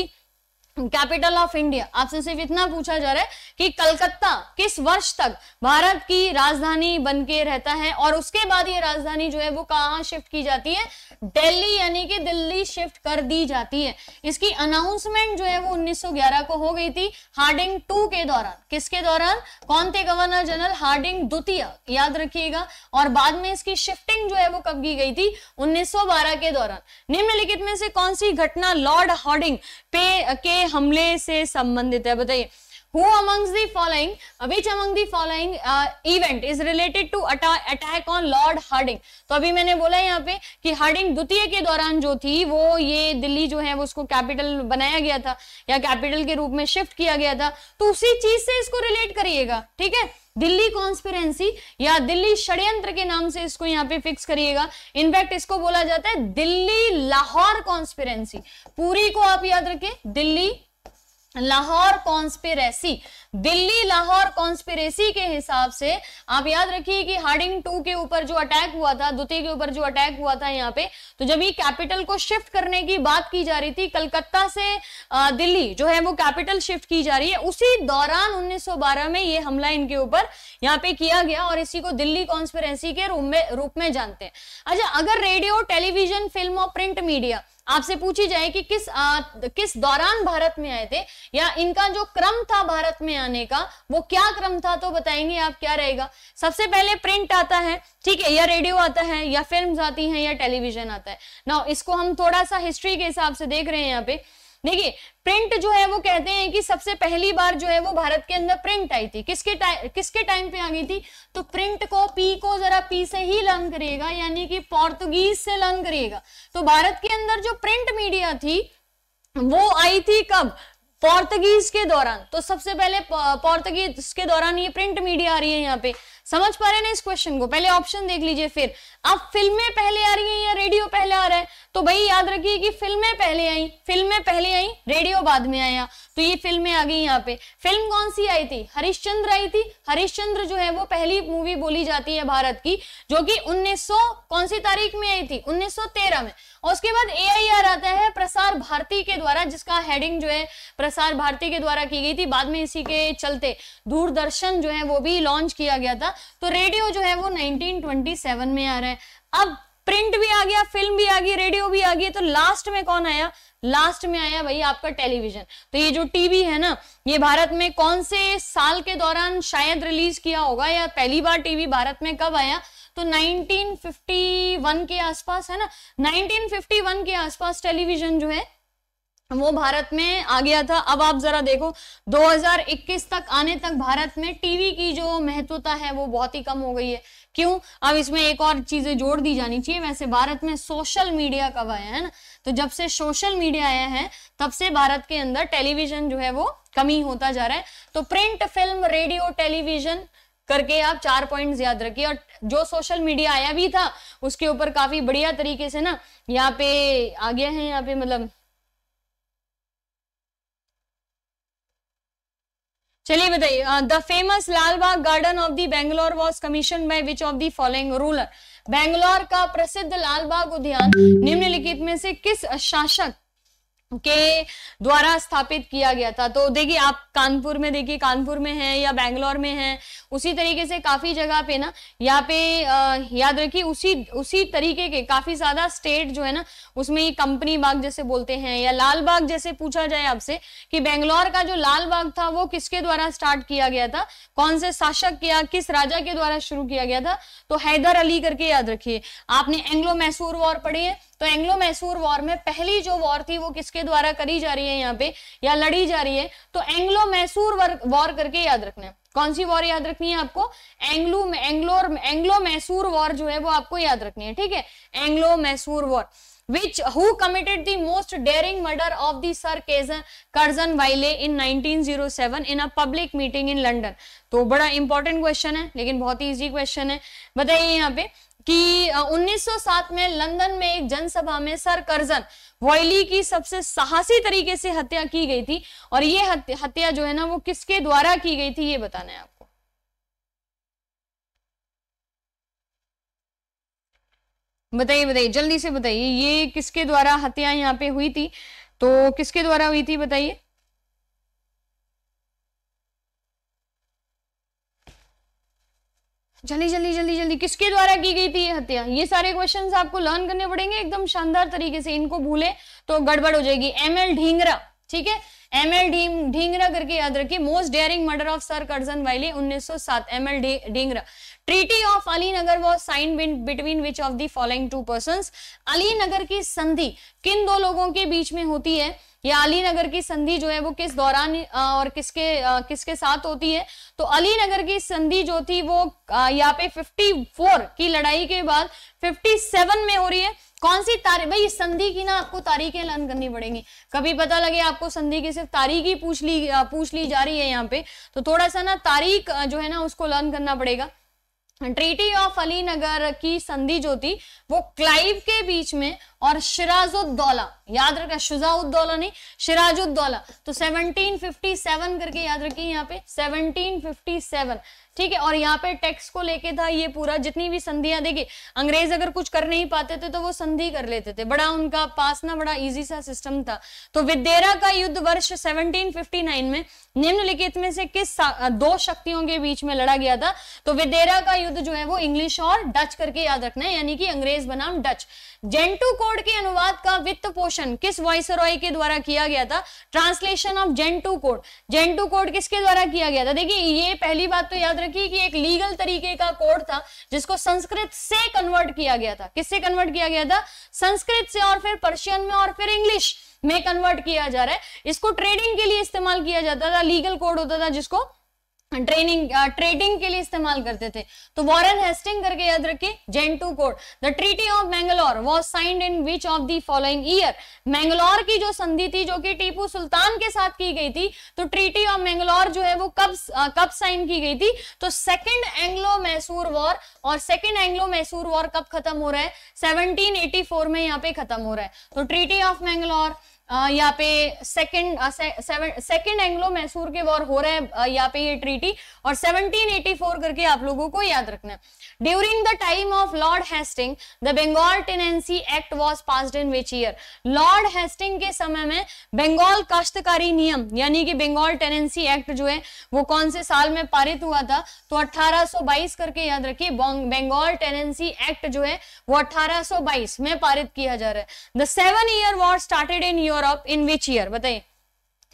Speaker 1: capital of India आपसे सिर्फ इतना पूछा जा रहा है कि कलकत्ता किस वर्ष तक भारत की राजधानी बन के रहता है और उसके बाद ये राजधानी जो है वो कहाँ शिफ्ट की जाती है दिल्ली यानी कि दिल्ली शिफ्ट कर दी जाती है इसकी अनाउंसमेंट जो है वो 1911 को हो गई थी हार्डिंग टू के दौरान किसके दौरान कौन थे गवर्नर जनरल हार्डिंग द्वितीय याद रखिएगा और बाद में इसकी शिफ्टिंग जो है वो कब की गई थी 1912 के दौरान निम्नलिखित में से कौन सी घटना लॉर्ड हार्डिंग पे के हमले से संबंधित है बताइए who amongst the following uh, which among the following uh, event is related to attack, attack on lord harding तो अभी मैंने बोला यहाँ पे कि हार्डिंग द्वितीय के दौरान जो थी वो ये दिल्ली जो है वो उसको कैपिटल बनाया गया था या कैपिटल के रूप में शिफ्ट किया गया था तो उसी चीज से इसको रिलेट करिएगा ठीक है दिल्ली कॉन्स्पिरेंसी या दिल्ली षड्यंत्र के नाम से इसको यहाँ पे फिक्स करिएगा इनफैक्ट इसको बोला जाता है दिल्ली लाहौर कॉन्स्पिरेंसी पूरी को आप याद रखें दिल्ली लाहौर कॉन्स्पिरेसी दिल्ली लाहौर कॉन्स्पिरेसी के हिसाब से आप याद रखिए कि हार्डिंग टू के ऊपर जो अटैक हुआ था द्वितीय के ऊपर जो अटैक हुआ था यहाँ पे तो जब ये कैपिटल को शिफ्ट करने की बात की जा रही थी कलकत्ता से दिल्ली जो है वो कैपिटल शिफ्ट की जा रही है उसी दौरान 1912 में ये हमला इनके ऊपर यहाँ पे किया गया और इसी को दिल्ली कॉन्स्पिरेसी के रूप में रूप में जानते हैं अच्छा अगर रेडियो टेलीविजन फिल्म और प्रिंट मीडिया आपसे पूछी जाए कि किस आ, किस दौरान भारत में आए थे या इनका जो क्रम था भारत में आने का वो क्या क्रम था तो बताएंगे आप क्या रहेगा सबसे पहले प्रिंट आता है ठीक है या रेडियो आता है या फिल्म आती है या टेलीविजन आता है ना इसको हम थोड़ा सा हिस्ट्री के हिसाब से देख रहे हैं यहाँ पे देखिए प्रिंट जो है वो कहते हैं कि सबसे पहली बार जो है वो भारत के अंदर प्रिंट आई थी किसके टाइम किसके टाइम पे आ गई थी तो प्रिंट को पी को जरा पी से ही लर्न करेगा यानी कि पोर्तुगीज से लर्न करेगा तो भारत के अंदर जो प्रिंट मीडिया थी वो आई थी कब पोर्तगीज के दौरान तो सबसे पहले पोर्तगीज के दौरान ये प्रिंट मीडिया आ रही है यहाँ पे समझ पा रहे हैं ना इस क्वेश्चन को पहले ऑप्शन देख लीजिए फिर अब फिल्में पहले आ रही हैं या रेडियो पहले आ रहा है तो भाई याद रखिए कि फिल्में पहले आई फिल्में पहले आई रेडियो बाद में आया तो ये फिल्में आ गई यहाँ पे फिल्म कौन सी आई थी हरिश्चंद्र आई थी हरिश्चंद्र जो है वो पहली मूवी बोली जाती है भारत की जो की उन्नीस कौन सी तारीख में आई थी उन्नीस में और उसके बाद आर आता है प्रसार भारती के द्वारा जिसका हेडिंग जो है प्रसार भारती के द्वारा की गई थी बाद में इसी के चलते दूरदर्शन जो है वो भी लॉन्च किया गया था तो रेडियो जो है वो 1927 में आ रहा है अब प्रिंट भी आ गया फिल्म भी आ गई रेडियो भी आ गई तो लास्ट में कौन आया लास्ट में आया भाई आपका टेलीविजन तो ये जो टीवी है ना ये भारत में कौन से साल के दौरान शायद रिलीज किया होगा या पहली बार टीवी भारत में कब आया तो 1951 के आसपास है ना 1951 के आसपास टेलीविजन जो है वो भारत में आ गया था अब आप जरा देखो 2021 तक आने तक भारत में टीवी की जो महत्वता है वो बहुत ही कम हो गई है क्यों अब इसमें एक और चीजें जोड़ दी जानी चाहिए वैसे भारत में सोशल मीडिया कब आया है ना तो जब से सोशल मीडिया आया है तब से भारत के अंदर टेलीविजन जो है वो कमी होता जा रहा है तो प्रिंट फिल्म रेडियो टेलीविजन करके आप चार पॉइंट्स याद रखिए और जो सोशल मीडिया आया भी था उसके ऊपर काफी बढ़िया तरीके से ना यहाँ पे आ गया है यहाँ पे मतलब चलिए बताइए the famous Lal Bagh garden of the Bangalore was commission by which of the following ruler Bangalore का प्रसिद्ध लाल बाग उद्यान निम्नलिखित में से किस शासक के द्वारा स्थापित किया गया था तो देखिए आप कानपुर में देखिए कानपुर में है या बैंगलोर में है उसी तरीके से काफी जगह पे ना यहाँ पे आ, याद रखिए उसी उसी तरीके के काफी ज्यादा स्टेट जो है ना उसमें कंपनी बाग जैसे बोलते हैं या लाल बाग जैसे पूछा जाए आपसे कि बेंगलोर का जो लाल बाग था वो किसके द्वारा स्टार्ट किया गया था कौन से शासक किया किस राजा के द्वारा शुरू किया गया था तो हैदर अली करके याद रखिए आपने एंग्लो मैसूर वॉर पढ़ी है तो एंग्लो मैसूर वॉर में पहली जो वॉर थी वो किसके द्वारा करी जा रही है यहाँ पे या लड़ी जा रही है तो एंग्लो मैसूर वॉर करके याद रखना है कौन सी वॉर याद रखनी है आपको Anglo Anglo Anglo Mysore war जो है वो आपको याद रखनी है ठीक है Anglo Mysore war which who committed committed most daring murder of of sir Curzon Curzon Wyllie in 1907 in a public meeting in London तो बड़ा इंपॉर्टेंट क्वेश्चन है लेकिन बहुत ही इजी क्वेश्चन है बताइए यहाँ पे कि 1907 में लंदन में एक जनसभा में सर करजन वॉयली की सबसे साहसी तरीके से हत्या की गई थी और ये हत्या जो है ना वो किसके द्वारा की गई थी ये बताना है आपको बताइए बताइए जल्दी से बताइए ये किसके द्वारा हत्या यहाँ पे हुई थी तो किसके द्वारा हुई थी बताइए जल्दी जल्दी जल्दी जल्दी किसके द्वारा की गई थी हत्या ये सारे क्वेश्चन आपको लर्न करने पड़ेंगे एकदम शानदार तरीके से इनको भूले तो गड़बड़ हो जाएगी एम एल ढींगरा ठीक है एम एल ढींगरा करके याद रखिए most daring murder of sir Curzon Wyllie 1907 M L Dhingra treaty of Alinagar was sign between which of the following two person Alinagar की संधि किन दो लोगों के बीच में होती है या अली नगर की संधि जो है वो किस दौरान और किसके किसके साथ होती है तो अली नगर की संधि जो थी वो यहाँ पे 54 की लड़ाई के बाद 57 में हो रही है कौन सी तारीख भाई संधि की ना आपको तारीखें लर्न करनी पड़ेंगी कभी पता लगे आपको संधि की सिर्फ तारीख ही पूछ ली पूछ ली जा रही है यहाँ पे तो थोड़ा सा ना तारीख जो है ना उसको लर्न करना पड़ेगा ट्रीटी ऑफ अली नगर की संधि जो थी वो क्लाइव के बीच में और शिराजुद्दौला याद रखा शुजाउद्दौला नहीं शिराजुद्दौला तो 1757 करके याद रखिए यहाँ पे 1757 ठीक है और यहाँ पे टैक्स को लेके था ये पूरा जितनी भी संधियां देखिए अंग्रेज अगर कुछ कर नहीं पाते थे तो वो संधि कर लेते थे बड़ा उनका पास ना बड़ा इजी सा सिस्टम था तो विदेरा का युद्ध वर्ष सेवनटीन में निम्नलिखित में से किस दो शक्तियों के बीच में लड़ा गया था तो विदेरा का युद्ध जो है वो इंग्लिश और डच करके याद रखना है यानी कि अंग्रेज बनाम डच जेंटू कोड के अनुवाद का वित्त पोषण किस वॉइसरॉय के द्वारा किया गया था translation of Gentoo code Gentoo code किसके द्वारा किया गया था देखिए ये पहली बात तो याद रखिए कि एक लीगल तरीके का कोड था जिसको संस्कृत से कन्वर्ट किया गया था किससे कन्वर्ट किया गया था संस्कृत से और फिर पर्शियन में और फिर इंग्लिश में कन्वर्ट किया जा रहा है इसको ट्रेडिंग के लिए इस्तेमाल किया जाता था लीगल कोड होता था जिसको ट्रेनिंग ट्रेडिंग के लिए इस्तेमाल करते थे तो वॉरन हेस्टिंग करके याद रखिए Gentoo code the treaty of Mangalore was signed in which of the following year Mangalore की जो संधि थी जो कि टीपू सुल्तान के साथ की गई थी तो ट्रीटी ऑफ मैंगलोर जो है वो कब कब साइन की गई थी तो सेकेंड एंग्लो मैसूर वॉर और सेकेंड एंग्लो मैसूर वॉर कब खत्म हो रहा है सेवनटीन में यहाँ पे खत्म हो रहा है तो ट्रीटी ऑफ मैंगलोर यहाँ पे सेकंड सेकंड एंग्लो मैसूर के वॉर हो रहे हैं यहाँ पे ये ट्रीटी और 1784 करके आप लोगों को याद रखना है during the time of Lord Hasting the Bengal tenancy act was pass in which year Lord Hasting के समय में बंगाल काश्तकारी नियम यानी कि बंगाल टेनेंसी एक्ट जो है वो कौन से साल में पारित हुआ था तो अट्ठारह करके याद रखिए बंगाल टेनेंसी एक्ट जो है वो अट्ठारह में पारित किया जा रहा है the seven year war started in Europe Europe in which year बताइए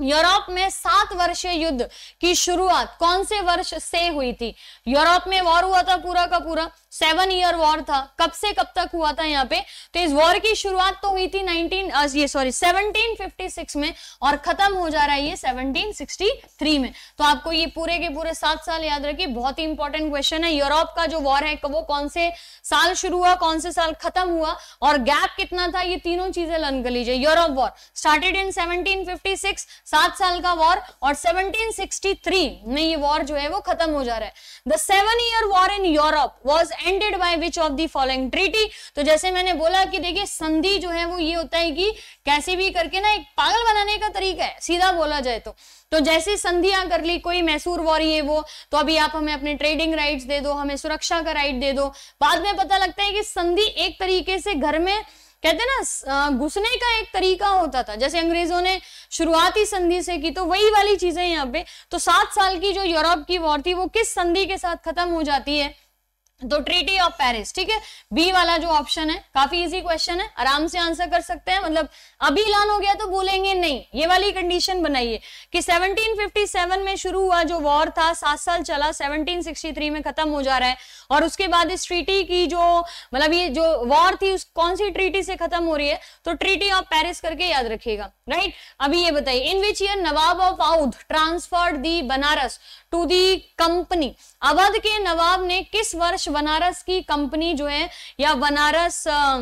Speaker 1: यूरोप में सात वर्षीय युद्ध की शुरुआत कौन से वर्ष से हुई थी यूरोप में वॉर हुआ था पूरा का पूरा सेवन ईयर वॉर था कब से कब तक हुआ था यहाँ पे तो इस वॉर की शुरुआत तो हुई थी 19 ये सॉरी 1756 में और खत्म हो जा रहा है ये 1763 में तो आपको ये पूरे के पूरे सात साल याद रखिए बहुत ही इंपॉर्टेंट क्वेश्चन है यूरोप का जो वॉर है वो कौन से साल शुरू हुआ कौन से साल खत्म हुआ और गैप कितना था ये तीनों चीजें लर्न कर लीजिए Europe war started in seventeen fifty साल का वॉर और 1763 में ये वॉर जो है वो खत्म हो जा रहा है the seven year war in Europe was ended by which of the following treaty तो जैसे मैंने बोला कि देखिए संधि जो है वो ये होता है कि कैसे भी करके ना एक पागल बनाने का तरीका है सीधा बोला जाए तो तो जैसे संधिया कर ली कोई मैसूर वॉरी है वो तो अभी आप हमें अपने ट्रेडिंग राइट्स दे दो हमें सुरक्षा का राइट दे दो बाद में पता लगता है कि संधि एक तरीके से घर में कहते ना घुसने का एक तरीका होता था जैसे अंग्रेजों ने शुरुआती संधि से की तो वही वाली चीजें यहाँ पे तो सात साल की जो यूरोप की वॉर थी वो किस संधि के साथ खत्म हो जाती है तो ट्रीटी ऑफ पेरिस ठीक है बी वाला जो ऑप्शन है काफी इजी क्वेश्चन है आराम से आंसर कर सकते हैं मतलब अभी ऐलान हो गया तो भूलेंगे नहीं ये वाली कंडीशन बनाइए कि 1757 में शुरू हुआ जो वॉर था सात साल चला 1763 में खत्म हो जा रहा है और उसके बाद इस ट्रीटी की जो मतलब ये जो वॉर थी उस कौन सी ट्रीटी से खत्म हो रही है तो ट्रीटी ऑफ पेरिस करके याद रखिएगा राइट अभी ये बताइए in which year Nawab of Oudh transferred the Banaras to the company Awadh के नवाब ने किस वर्ष बनारस की कंपनी जो है या बनारस आ,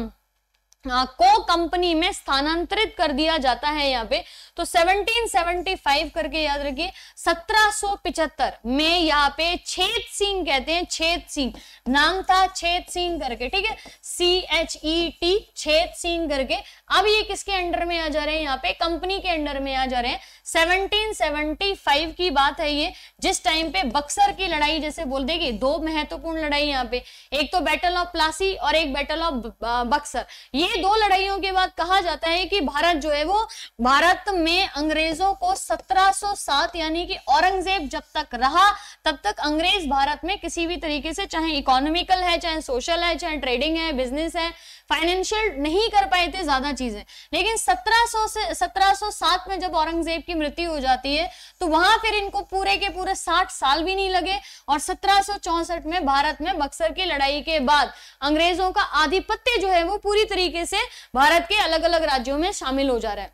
Speaker 1: को कंपनी में स्थानांतरित कर दिया जाता है यहाँ पे तो 1775 करके याद रखिए 1775 में यहाँ पे छेद सिंह कहते हैं छेद सिंह नाम था छेद सिंह करके ठीक है सी एच ई टी छेद सिंह करके अब ये किसके अंडर में आ जा रहे हैं यहाँ पे कंपनी के अंडर में आ जा रहे हैं 1775 की बात है ये जिस टाइम पे बक्सर की लड़ाई जैसे बोल देगी दो महत्वपूर्ण लड़ाई यहाँ पे एक तो बैटल ऑफ प्लासी और एक बैटल ऑफ बक्सर ये दो लड़ाइयों के बाद कहा जाता है कि भारत जो है वो भारत में अंग्रेजों को 1707 यानी कि औरंगजेब जब तक रहा तब तक अंग्रेज भारत में किसी भी तरीके से चाहे इकोनॉमिकल है चाहे सोशल है चाहे ट्रेडिंग है बिजनेस है फाइनेंशियल नहीं कर पाए थे ज्यादा चीजें लेकिन 1700 से 1707 में जब औरंगजेब की मृत्यु हो जाती है तो वहां फिर इनको पूरे के पूरे 60 साल भी नहीं लगे और सत्रह में भारत में बक्सर की लड़ाई के बाद अंग्रेजों का आधिपत्य जो है वो पूरी तरीके से भारत के अलग अलग राज्यों में शामिल हो जा रहा है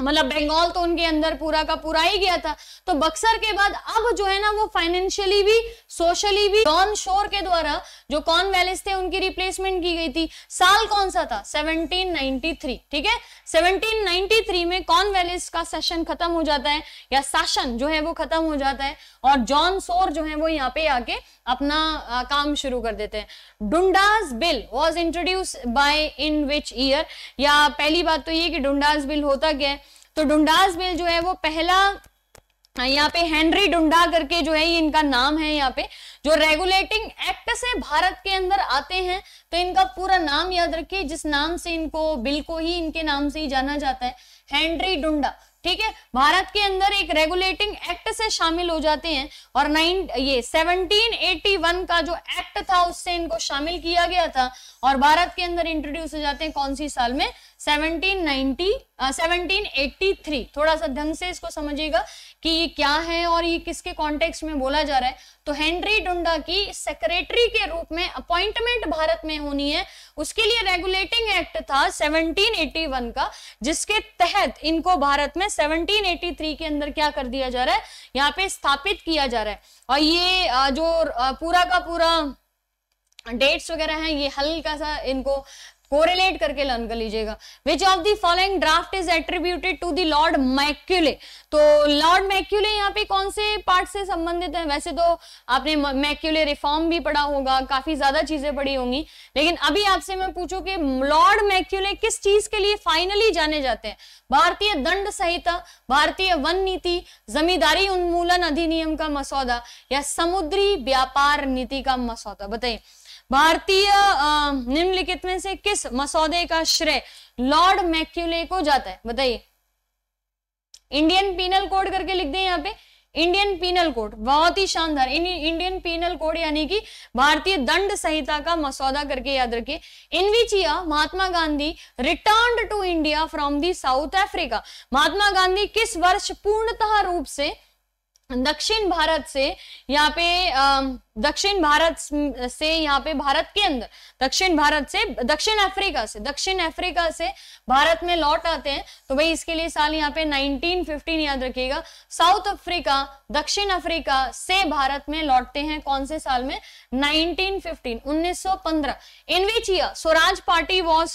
Speaker 1: मतलब बंगाल तो उनके अंदर पूरा का पूरा ही गया था तो बक्सर के बाद अब जो है ना वो फाइनेंशियली भी सोशली भी डॉन शोर के द्वारा जो कॉन वैलिस थे उनकी रिप्लेसमेंट की गई थी साल कौन सा था 1793 ठीक है 1793 में कॉन वैलिस का सेशन खत्म हो जाता है या शासन जो है वो खत्म हो जाता है और जॉन शोर जो है वो यहाँ पे आके अपना आ, काम शुरू कर देते हैं Dundas bill was introduce by in which year या पहली बात तो ये कि डुंडाज बिल होता क्या है तो डुंडाज बिल जो है वो पहला यहाँ पे हेनरी डुंडा करके जो है ये इनका नाम है यहाँ पे जो रेगुलेटिंग एक्ट से भारत के अंदर आते हैं तो इनका पूरा नाम याद रखिए जिस नाम से इनको बिल को ही इनके नाम से ही जाना जाता है हेनरी डुंडा ठीक है भारत के अंदर एक रेगुलेटिंग एक्ट से शामिल हो जाते हैं और नाइन ये 1781 का जो एक्ट था उससे इनको शामिल किया गया था और भारत के अंदर इंट्रोड्यूस हो जाते हैं कौन सी साल में uh, 1783 थोड़ा सा ढंग से इसको समझिएगा कि ये क्या है और ये किसके कॉन्टेक्स्ट में बोला जा रहा है तो हेनरी डुंडा की सेक्रेटरी के रूप में अपॉइंटमेंट भारत में होनी है उसके लिए रेगुलेटिंग एक्ट था 1781 का जिसके तहत इनको भारत में 1783 के अंदर क्या कर दिया जा रहा है यहाँ पे स्थापित किया जा रहा है और ये जो पूरा का पूरा डेट्स वगैरह हैं ये हल्का सा इनको कोरिलेट करके लर्न कर लीजिएगा which of the following draft is attributed to the Lord Macaulay तो लॉर्ड मैक्यूले यहाँ पे कौन से पार्ट से संबंधित है वैसे तो आपने मैक्यूले रिफॉर्म भी पढ़ा होगा काफी ज्यादा चीजें पढ़ी होंगी लेकिन अभी आपसे मैं पूछू कि लॉर्ड मैक्यूले किस चीज के लिए फाइनली जाने जाते हैं भारतीय दंड संहिता भारतीय वन नीति जमींदारी उन्मूलन अधिनियम का मसौदा या समुद्री व्यापार नीति का मसौदा बताइए भारतीय निम्नलिखित में से किस मसौदे का श्रेय लॉर्ड मैक्यूले को जाता है बताइए इंडियन पीनल कोड करके लिख दें यहाँ पे इंडियन पीनल कोड बहुत ही शानदार इंडियन पीनल कोड यानी कि भारतीय दंड संहिता का मसौदा करके याद रखिए in which year Mahatma Gandhi return to India from the South Africa Mahatma Gandhi किस वर्ष पूर्णतः रूप से दक्षिण भारत से यहाँ पे दक्षिण भारत से यहाँ पे भारत के अंदर दक्षिण भारत से दक्षिण अफ्रीका से दक्षिण अफ्रीका से भारत में लौट आते हैं तो भाई इसके लिए साल यहाँ पे 1915 याद रखिएगा साउथ अफ्रीका दक्षिण अफ्रीका से भारत में लौटते हैं कौन से साल में 1915 1915 in which year Swaraj party was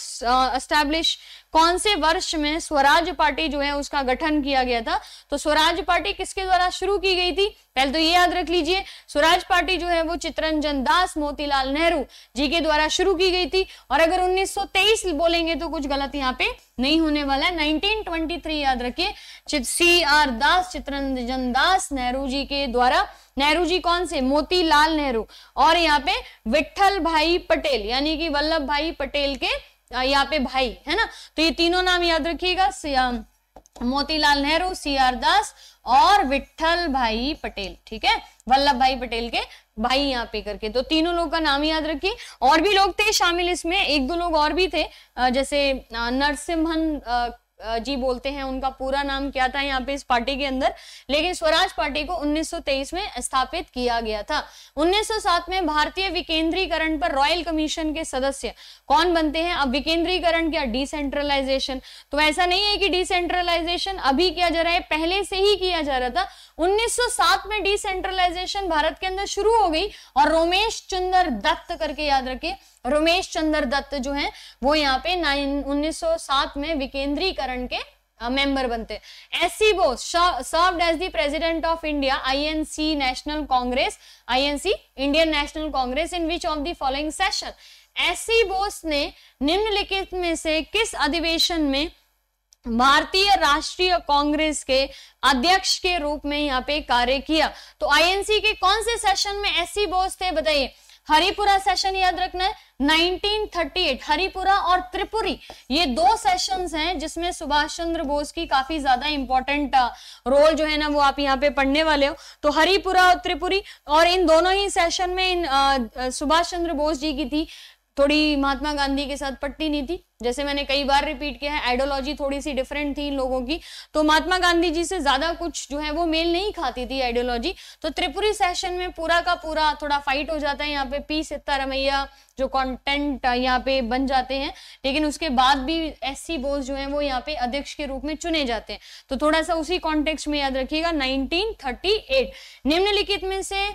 Speaker 1: establish uh, कौन से वर्ष में स्वराज पार्टी जो है उसका गठन किया गया था तो स्वराज पार्टी किसके द्वारा शुरू की गई थी पहले तो ये याद रख लीजिए स्वराज पार्टी जो है वो चित्रंजन दास मोतीलाल नेहरू जी के द्वारा शुरू की गई थी और अगर 1923 बोलेंगे तो कुछ गलत यहाँ पे पे नहीं होने वाला है 1923 याद रखिए सी आर दास चित्रंजन दास नेहरू जी के द्वारा नेहरू जी कौन से मोतीलाल नेहरू और यहाँ पे विठल भाई पटेल यानी कि वल्लभ भाई पटेल के यहाँ पे भाई है ना तो ये तीनों नाम याद रखिएगा मोतीलाल नेहरू सी आर दास और विठल भाई पटेल ठीक है वल्लभ भाई पटेल के भाई यहाँ पे करके तो तीनों लोग का नाम याद रखिए और भी लोग थे शामिल इसमें एक दो लोग और भी थे जैसे नरसिम्हन जी बोलते हैं उनका पूरा नाम क्या था यहाँ पे इस पार्टी के अंदर लेकिन स्वराज पार्टी को 1923 में स्थापित किया गया था 1907 में भारतीय विकेंद्रीकरण पर रॉयल कमीशन के सदस्य कौन बनते हैं अब विकेंद्रीकरण क्या डिसेंट्रलाइजेशन तो ऐसा नहीं है कि डिसेंट्रलाइजेशन अभी किया जा रहा है पहले से ही किया जा रहा था उन्नीस में डिसेंट्रलाइजेशन भारत के अंदर शुरू हो गई और रोमेश चंद्र दत्त करके याद रखिए रमेश चंद्र दत्त जो हैं वो यहाँ पे नाइन 1907 में विकेंद्रीकरण के मेंबर बनते S C Bose served as the president of India INC National Congress INC Indian national Congress in which of the following session S C Bose ने निम्नलिखित में से किस अधिवेशन में भारतीय राष्ट्रीय कांग्रेस के अध्यक्ष के रूप में यहाँ पे कार्य किया तो आईएनसी के कौन से सेशन में एससी बोस थे बताइए हरिपुरा सेशन याद रखना है 1938 हरिपुरा और त्रिपुरी ये दो सेशंस हैं जिसमें सुभाष चंद्र बोस की काफी ज्यादा इंपॉर्टेंट रोल जो है ना वो आप यहाँ पे पढ़ने वाले हो तो हरिपुरा और त्रिपुरी और इन दोनों ही सेशन में इन सुभाष चंद्र बोस जी की थी थोड़ी महात्मा गांधी के साथ पट्टी नहीं थी जैसे मैंने कई बार रिपीट किया है आइडियोलॉजी थोड़ी सी डिफरेंट थी इन लोगों की तो महात्मा गांधी जी से ज्यादा कुछ जो है वो मेल नहीं खाती थी आइडियोलॉजी तो त्रिपुरी सेशन में पूरा का पूरा थोड़ा फाइट हो जाता है यहाँ पे पी सित्तारमैया जो कंटेंट यहाँ पे बन जाते हैं लेकिन उसके बाद भी एस सी बोस जो है वो यहाँ पे अध्यक्ष के रूप में चुने जाते हैं तो थोड़ा सा उसी कॉन्टेक्स्ट में याद रखिएगा नाइनटीन निम्नलिखित में से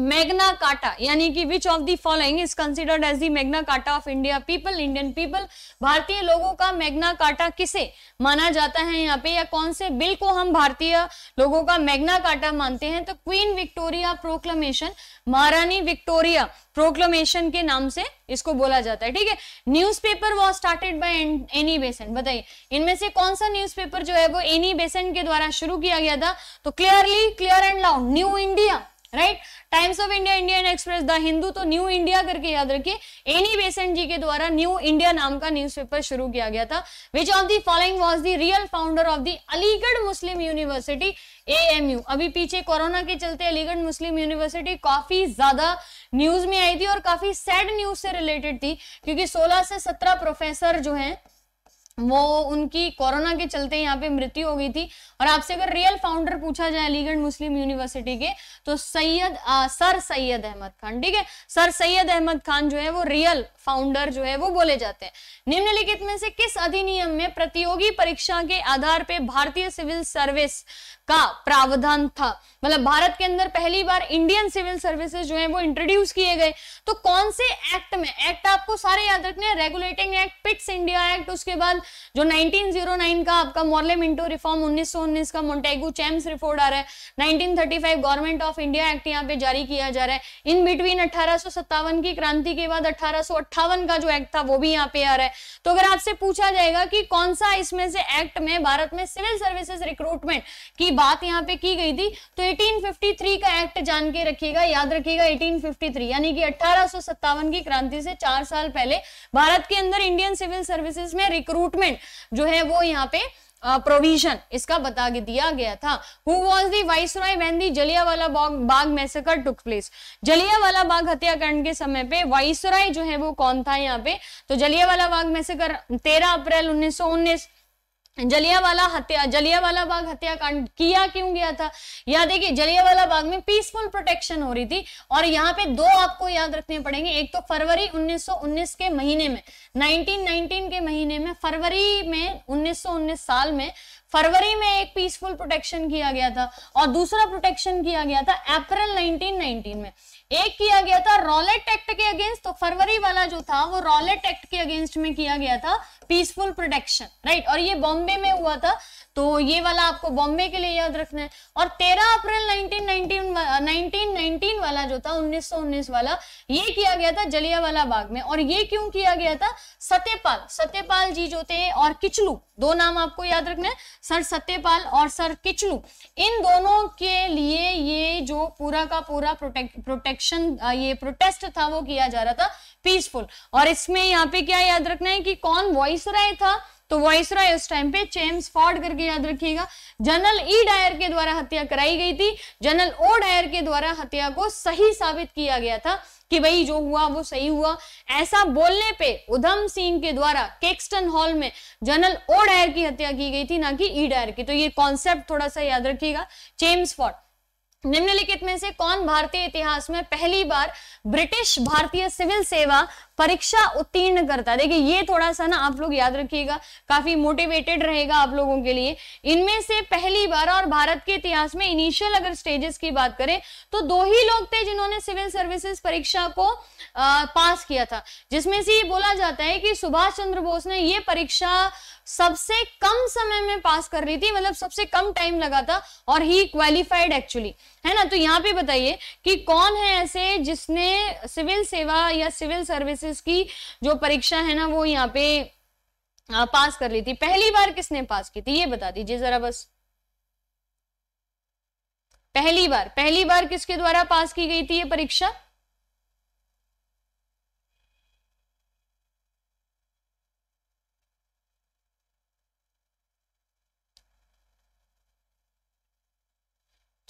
Speaker 1: मैग्ना काटा यानी कि which of the following is considered as the Magna Carta of India people Indian people भारतीय लोगों का मैग्ना काटा किसे माना जाता है यहाँ पे या कौन से बिल को हम भारतीय लोगों का मैग्ना काटा मानते हैं तो क्वीन विक्टोरिया प्रोक्लमेशन महारानी विक्टोरिया प्रोक्लमेशन के नाम से इसको बोला जाता है ठीक है newspaper was started by Annie Besant बताइए इनमें से कौन सा न्यूज़पेपर जो है वो एनी बेसेंट e के द्वारा शुरू किया गया था तो clearly clear and loud New India right Times of India Indian Express the Hindu तो न्यू इंडिया करके याद रखिए एनी बेसेंट e जी के द्वारा न्यू इंडिया नाम का न्यूज़पेपर शुरू किया गया था which of the following was the real founder of the Aligarh Muslim University AMU अभी पीछे कोरोना के चलते अलीगढ़ मुस्लिम यूनिवर्सिटी काफी ज्यादा न्यूज में आई थी और काफी सैड न्यूज से रिलेटेड थी क्योंकि सोलह से सत्रह प्रोफेसर जो है वो उनकी कोरोना के चलते यहाँ पे मृत्यु हो गई थी और आपसे अगर रियल फाउंडर पूछा जाए अलीगढ़ मुस्लिम यूनिवर्सिटी के तो सैयद सर सैयद अहमद खान ठीक है सर सैयद अहमद खान जो है वो रियल फाउंडर जो है वो बोले जाते हैं निम्नलिखित में से किस अधिनियम में प्रतियोगी परीक्षा के आधार पर भारतीय सिविल सर्विस का प्रावधान था मतलब भारत के अंदर पहली बार इंडियन सिविल सर्विसेज जो है वो इंट्रोड्यूस किए गए तो कौन से एक्ट में एक्ट आपको सारे याद रखने regulating act Pitt's India act उसके बाद जो 1909 का आपका मॉर्ले मिंटो रिफॉर्म 1919 का मोन्टेगू चैम्स रिफोर्ड आ रहा है 1935 गवर्नमेंट ऑफ इंडिया एक्ट यहाँ पे जारी किया जा रहा है इन बिटवीन अठारह की क्रांति के बाद अठारह का जो एक्ट था वो भी यहाँ पे आ रहा है तो अगर आपसे पूछा जाएगा कि कौन सा इसमें से एक्ट में भारत में सिविल सर्विसेज रिक्रूटमेंट की बात यहाँ पे की गई थी तो एटीन का एक्ट जान के रखिएगा याद रखिएगा 1853 यानी कि अठारह की क्रांति से चार साल पहले भारत के अंदर इंडियन सिविल सर्विसेज में रिक्रूटमेंट रिक्रूटमेंट जो है वो यहाँ पे प्रोविजन uh, इसका बता दिया गया था who was the viceroy when the Wala Bagh massacre took place वाला बाग हत्याकांड के समय पे वाइस जो है वो कौन था यहाँ पे तो जलियावाला बाग मैसेकर तेरह अप्रैल उन्नीस जलियावाला हत्या जलियावाला बाग हत्याकांड किया क्यों गया था या देखिए जलियावाला बाग में पीसफुल प्रोटेक्शन हो रही थी और यहाँ पे दो आपको याद रखने पड़ेंगे एक तो फरवरी 1919 के महीने में 1919 के महीने में फरवरी में 1919 साल में फरवरी में एक पीसफुल प्रोटेक्शन किया गया था और दूसरा प्रोटेक्शन किया गया था अप्रैल 1919 में एक किया गया था रॉलेट एक्ट के अगेंस्ट तो फरवरी वाला जो था वो रॉलेट एक्ट के अगेंस्ट में किया गया था पीसफुल प्रोटेक्शन राइट और ये बॉम्बे में हुआ था तो ये वाला आपको बॉम्बे के लिए याद रखना है और 13 अप्रैल 1919 1919 वाला जो था 1919 वाला ये किया गया था जलियावाला बाग में और ये क्यों किया गया था सत्यपाल सत्यपाल जी जो थे और किचलू दो नाम आपको याद रखना है सर सत्यपाल और सर किचलू इन दोनों के लिए ये जो पूरा का पूरा प्रोटेक्ट प्रोटेक्शन ये प्रोटेस्ट था वो किया जा रहा था पीसफुल और इसमें यहाँ पे क्या याद रखना है कि कौन वॉइस था तो वॉइसराय उस टाइम पे चेम्स फॉर्ड करके याद रखिएगा जनरल ई डायर के द्वारा हत्या कराई गई थी जनरल ओ डायर के द्वारा हत्या को सही साबित किया गया था कि भाई जो हुआ वो सही हुआ ऐसा बोलने पे उधम सिंह के द्वारा केक्सटन हॉल में जनरल ओ डायर की हत्या की गई थी ना कि ई e. डायर की तो ये कॉन्सेप्ट थोड़ा सा याद रखिएगा चेम्स फॉर्ड निम्नलिखित में से कौन भारतीय इतिहास में पहली बार ब्रिटिश भारतीय सिविल सेवा परीक्षा उत्तीर्ण करता देखिए ये थोड़ा सा ना आप लोग याद रखिएगा काफी मोटिवेटेड रहेगा आप लोगों के लिए इनमें से पहली बार और भारत के इतिहास में इनिशियल अगर स्टेजेस की बात करें तो दो ही लोग थे जिन्होंने सिविल सर्विसेज परीक्षा को आ, पास किया था जिसमें से ये बोला जाता है कि सुभाष चंद्र बोस ने ये परीक्षा सबसे कम समय में पास कर रही थी मतलब सबसे कम टाइम लगा था और ही क्वालिफाइड एक्चुअली है ना तो यहाँ पे बताइए कि कौन है ऐसे जिसने सिविल सेवा या सिविल सर्विसेज की जो परीक्षा है ना वो यहाँ पे पास कर ली थी पहली बार किसने पास की थी ये बता दीजिए जरा बस पहली बार पहली बार किसके द्वारा पास की गई थी ये परीक्षा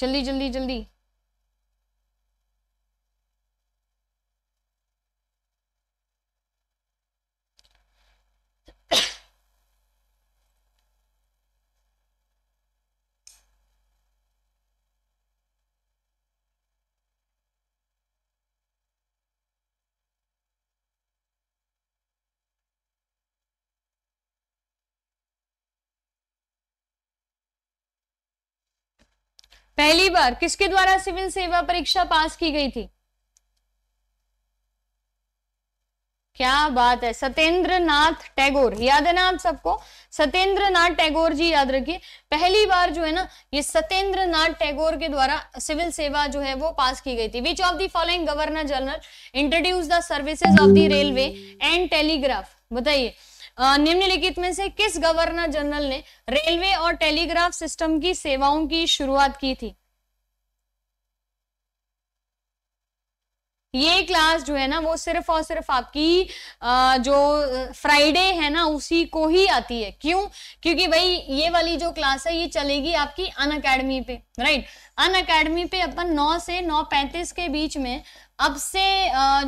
Speaker 1: जल्दी जल्दी जल्दी पहली बार किसके द्वारा सिविल सेवा परीक्षा पास की गई थी क्या बात है सत्येंद्र नाथ टैगोर याद है ना आप सबको सत्येंद्र नाथ टैगोर जी याद रखिए पहली बार जो है ना ये सत्येंद्र नाथ टैगोर के द्वारा सिविल सेवा जो है वो पास की गई थी which of the following governor general introduce the services of the railway and telegraph बताइए निम्नलिखित में से किस गवर्नर जनरल ने रेलवे और टेलीग्राफ सिस्टम की सेवाओं की शुरुआत की थी ये क्लास जो है ना वो सिर्फ और सिर्फ आपकी जो फ्राइडे है ना उसी को ही आती है क्यों क्योंकि भाई ये वाली जो क्लास है ये चलेगी आपकी अन अकेडमी पे राइट अन अकेडमी पे अपन 9 से 9:35 के बीच में अब से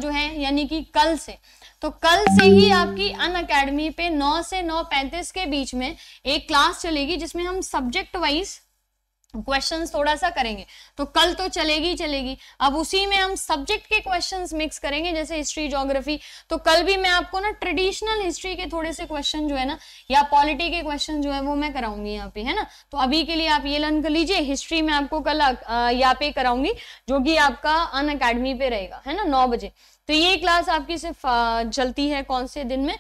Speaker 1: जो है यानी कि कल से तो कल से ही आपकी अन अकेडमी पे 9 से 9:35 के बीच में एक क्लास चलेगी जिसमें हम सब्जेक्ट वाइज क्वेश्चन थोड़ा सा करेंगे तो कल तो चलेगी चलेगी अब उसी में हम सब्जेक्ट के क्वेश्चन मिक्स करेंगे जैसे हिस्ट्री जोग्राफी तो कल भी मैं आपको ना ट्रेडिशनल हिस्ट्री के थोड़े से क्वेश्चन जो है ना या पॉलिटी के क्वेश्चन जो है वो मैं कराऊंगी यहाँ पे है ना तो अभी के लिए आप ये लर्न कर लीजिए हिस्ट्री में आपको कल यहाँ पे कराऊंगी जो कि आपका अन अकेडमी पे रहेगा है ना नौ बजे तो ये क्लास आपकी सिर्फ चलती है कौन से दिन में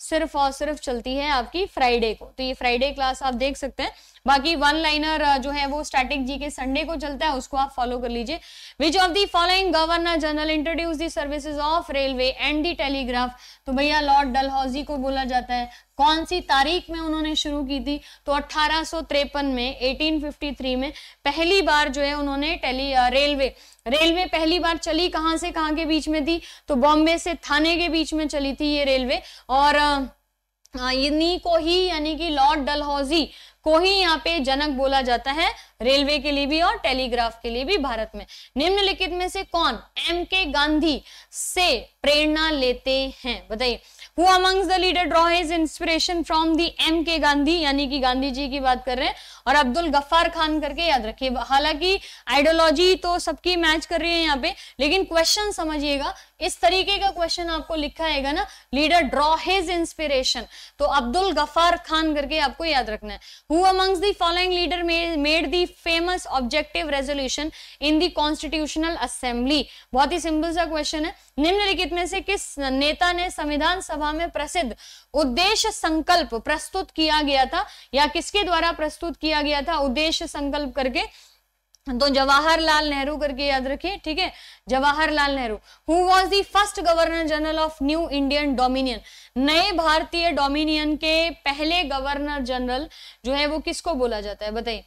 Speaker 1: सिर्फ और सिर्फ चलती है आपकी फ्राइडे को तो ये फ्राइडे क्लास आप देख सकते हैं बाकी वन लाइनर जो है वो स्टैटिक जी के संडे को चलता है उसको आप फॉलो कर लीजिए which of the following governor general introduce the services of railway and the telegraph तो भैया लॉर्ड डलहौजी को बोला जाता है कौन सी तारीख में उन्होंने शुरू की थी तो अठारह में 1853 में पहली बार जो है उन्होंने टेली रेलवे रेलवे पहली बार चली कहां से कहां के बीच में थी तो बॉम्बे से थाने के बीच में चली थी ये रेलवे और इन्हीं को ही यानी कि लॉर्ड डलहौजी को ही यहाँ पे जनक बोला जाता है रेलवे के लिए भी और टेलीग्राफ के लिए भी भारत में निम्नलिखित में से कौन एम के गांधी से प्रेरणा लेते हैं बताइए who amongst the leader draw his inspiration from the M K Gandhi यानी कि गांधी जी की बात कर रहे हैं और अब्दुल गफ्फार खान करके याद रखिए हालांकि आइडियोलॉजी तो सबकी मैच कर रही है यहाँ पे लेकिन क्वेश्चन समझिएगा इस तरीके का क्वेश्चन आपको लिखा आएगा ना लीडर ड्रॉ हिज इंस्पिरेशन तो अब्दुल गफार खान करके आपको याद रखना है following leader made the famous objective resolution in the constitutional assembly बहुत ही सिंपल सा क्वेश्चन है निम्नलिखित में से किस नेता ने संविधान सभा में प्रसिद्ध उद्देश्य संकल्प प्रस्तुत किया गया था या किसके द्वारा प्रस्तुत किया गया था उद्देश्य संकल्प करके तो जवाहरलाल नेहरू करके याद रखिए ठीक है Jawaharlal Nehru who was the first governor general of new Indian dominion नए भारतीय डोमिनियन के पहले गवर्नर जनरल जो है वो किसको बोला जाता है बताइए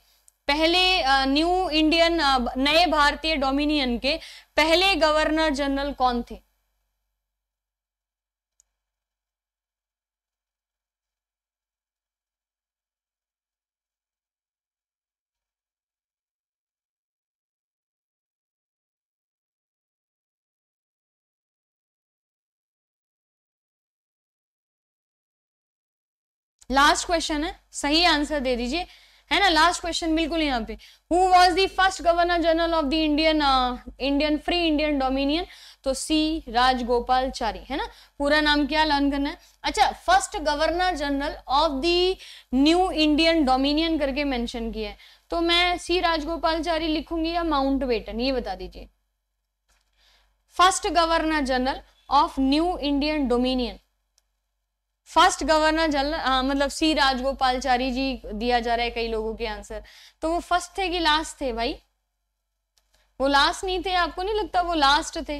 Speaker 1: पहले न्यू इंडियन नए भारतीय डोमिनियन के पहले गवर्नर जनरल कौन थे लास्ट क्वेश्चन है सही आंसर दे दीजिए है ना लास्ट क्वेश्चन बिल्कुल यहाँ पे who was the first governor general of the Indian Indian free Indian dominion तो सी राजगोपालचारी है ना पूरा नाम क्या लर्न करना है अच्छा first governor general of the new Indian dominion करके मेंशन किया है तो मैं सी राजगोपालचारी लिखूंगी या माउंट बेटन ये बता दीजिए first governor general of new Indian dominion first governor general मतलब सी राजगोपालचारी जी दिया जा रहा है कई लोगों के आंसर तो वो फर्स्ट थे कि लास्ट थे भाई वो लास्ट नहीं थे आपको नहीं लगता वो लास्ट थे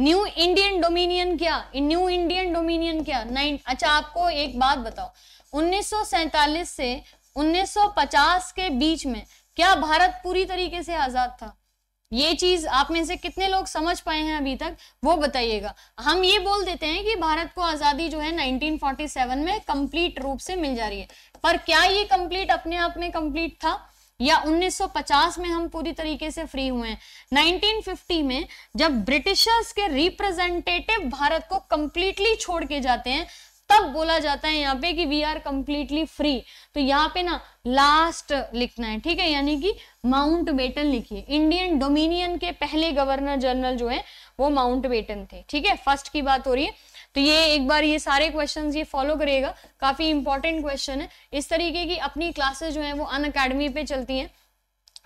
Speaker 1: न्यू इंडियन डोमिनियन क्या न्यू इंडियन डोमिनियन क्या नाइन अच्छा आपको एक बात बताओ 1947 से 1950 के बीच में क्या भारत पूरी तरीके से आजाद था ये चीज आप में से कितने लोग समझ पाए हैं अभी तक वो बताइएगा हम ये बोल देते हैं कि भारत को आजादी जो है 1947 में कंप्लीट रूप से मिल जा रही है पर क्या ये कंप्लीट अपने आप में कंप्लीट था या 1950 में हम पूरी तरीके से फ्री हुए हैं 1950 में जब ब्रिटिशर्स के रिप्रेजेंटेटिव भारत को कंप्लीटली छोड़ के जाते हैं तब बोला जाता है यहाँ पे कि वी आर कंप्लीटली फ्री तो यहाँ पे ना लास्ट लिखना है ठीक है यानी कि माउंट बेटन लिखिए इंडियन डोमिनियन के पहले गवर्नर जनरल जो है वो माउंट बेटन थे ठीक है फर्स्ट की बात हो रही है तो ये एक बार ये सारे क्वेश्चन ये फॉलो करेगा काफी इंपॉर्टेंट क्वेश्चन है इस तरीके की अपनी क्लासेस जो है वो अन पे चलती हैं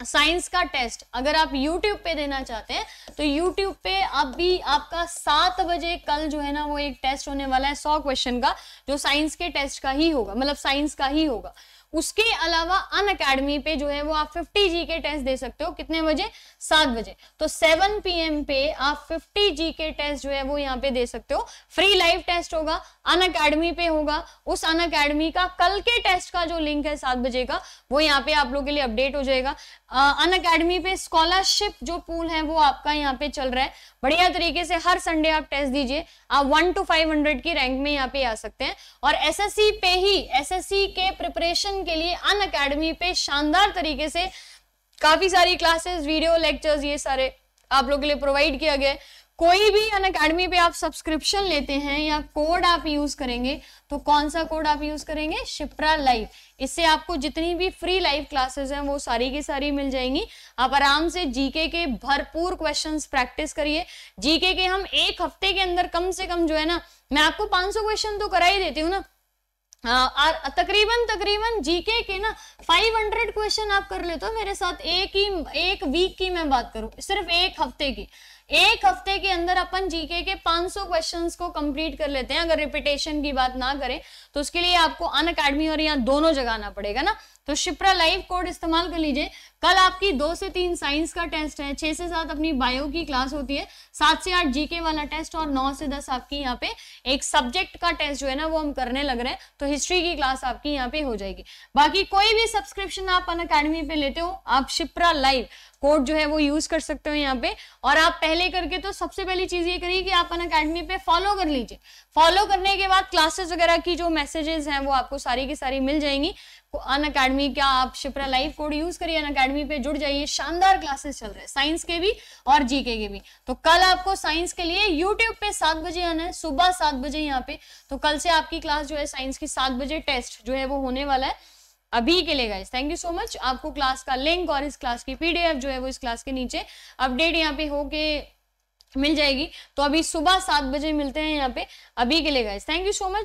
Speaker 1: साइंस का टेस्ट अगर आप यूट्यूब पे देना चाहते हैं तो यूट्यूब पे आप भी आपका सात बजे कल जो है ना वो एक टेस्ट होने वाला है सौ क्वेश्चन का जो साइंस के टेस्ट का ही होगा मतलब साइंस का ही होगा उसके अलावा अन अकेडमी पे जो है वो आप 50 जी के टेस्ट दे सकते हो कितने बजे सात बजे तो 7 पीएम पे आप 50 जी के टेस्ट जो है वो यहाँ पे दे सकते हो फ्री लाइव टेस्ट होगा अन अकेडमी पे होगा उस अन अकेडमी का कल के टेस्ट का जो लिंक है सात बजे का वो यहाँ पे आप लोगों के लिए अपडेट हो जाएगा अन अकेडमी पे स्कॉलरशिप जो पूल है वो आपका यहाँ पे चल रहा है बढ़िया तरीके से हर संडे आप टेस्ट दीजिए आप वन टू फाइव हंड्रेड की रैंक में यहाँ पे आ सकते हैं और सी पे ही सी के प्रिपरेशन के लिए अन अकेडमी पे शानदार तरीके से काफी सारी क्लासेस वीडियो लेक्चर्स ये सारे आप लोग के लिए प्रोवाइड किया गया है कोई भी अन अकेडमी पे आप सब्सक्रिप्शन लेते हैं या कोड आप यूज करेंगे तो कौन सा कोड आप यूज करेंगे शिप्रा लाइव इससे आपको जितनी भी फ्री लाइव क्लासेस हैं वो सारी की सारी मिल जाएंगी आप आराम से जीके के भरपूर क्वेश्चंस प्रैक्टिस करिए जीके के हम एक हफ्ते के अंदर कम से कम जो है ना मैं आपको 500 क्वेश्चन तो करा ही देती हूँ ना तकरीबन तकरीबन जीके के ना 500 क्वेश्चन आप कर लेते हो मेरे साथ एक ही एक वीक की मैं बात करूं सिर्फ एक हफ्ते की एक हफ्ते के अंदर अपन जीके के 500 क्वेश्चंस को कंप्लीट कर लेते हैं अगर रिपीटेशन की बात ना करें तो उसके लिए आपको अन अकेडमी और यहाँ दोनों जगह आना पड़ेगा ना तो शिप्रा लाइव कोड इस्तेमाल कर लीजिए कल आपकी दो से तीन साइंस का टेस्ट है छह से सात अपनी बायो की क्लास होती है सात से आठ जीके वाला टेस्ट और नौ से दस आपकी यहाँ पे एक सब्जेक्ट का टेस्ट जो है ना वो हम करने लग रहे हैं तो हिस्ट्री की क्लास आपकी यहाँ पे हो जाएगी बाकी कोई भी सब्सक्रिप्शन आप अन अकेडमी पे लेते हो आप शिप्रा लाइव कोड जो है वो यूज कर सकते हो यहाँ पे और आप पहले करके तो सबसे पहली चीज ये करिए कि आप अन अकेडमी पे फॉलो कर लीजिए फॉलो करने के बाद क्लासेस वगैरह की जो मैसेजेस हैं वो आपको सारी की सारी मिल जाएंगी अन अकेडमी क्या आप शिप्रा लाइव कोड यूज करिए अन अकेडमी पे जुड़ जाइए शानदार क्लासेस चल रहे हैं साइंस के भी और जीके के भी तो कल आपको साइंस के लिए यूट्यूब पे सात बजे आना है सुबह सात बजे यहाँ पे तो कल से आपकी क्लास जो है साइंस की सात बजे टेस्ट जो है वो होने वाला है अभी के लिए guys thank you so much आपको क्लास का लिंक और इस क्लास की पीडीएफ जो है वो इस क्लास के नीचे अपडेट यहाँ पे होके मिल जाएगी तो अभी सुबह सात बजे मिलते हैं यहाँ पे अभी के लिए guys thank you so much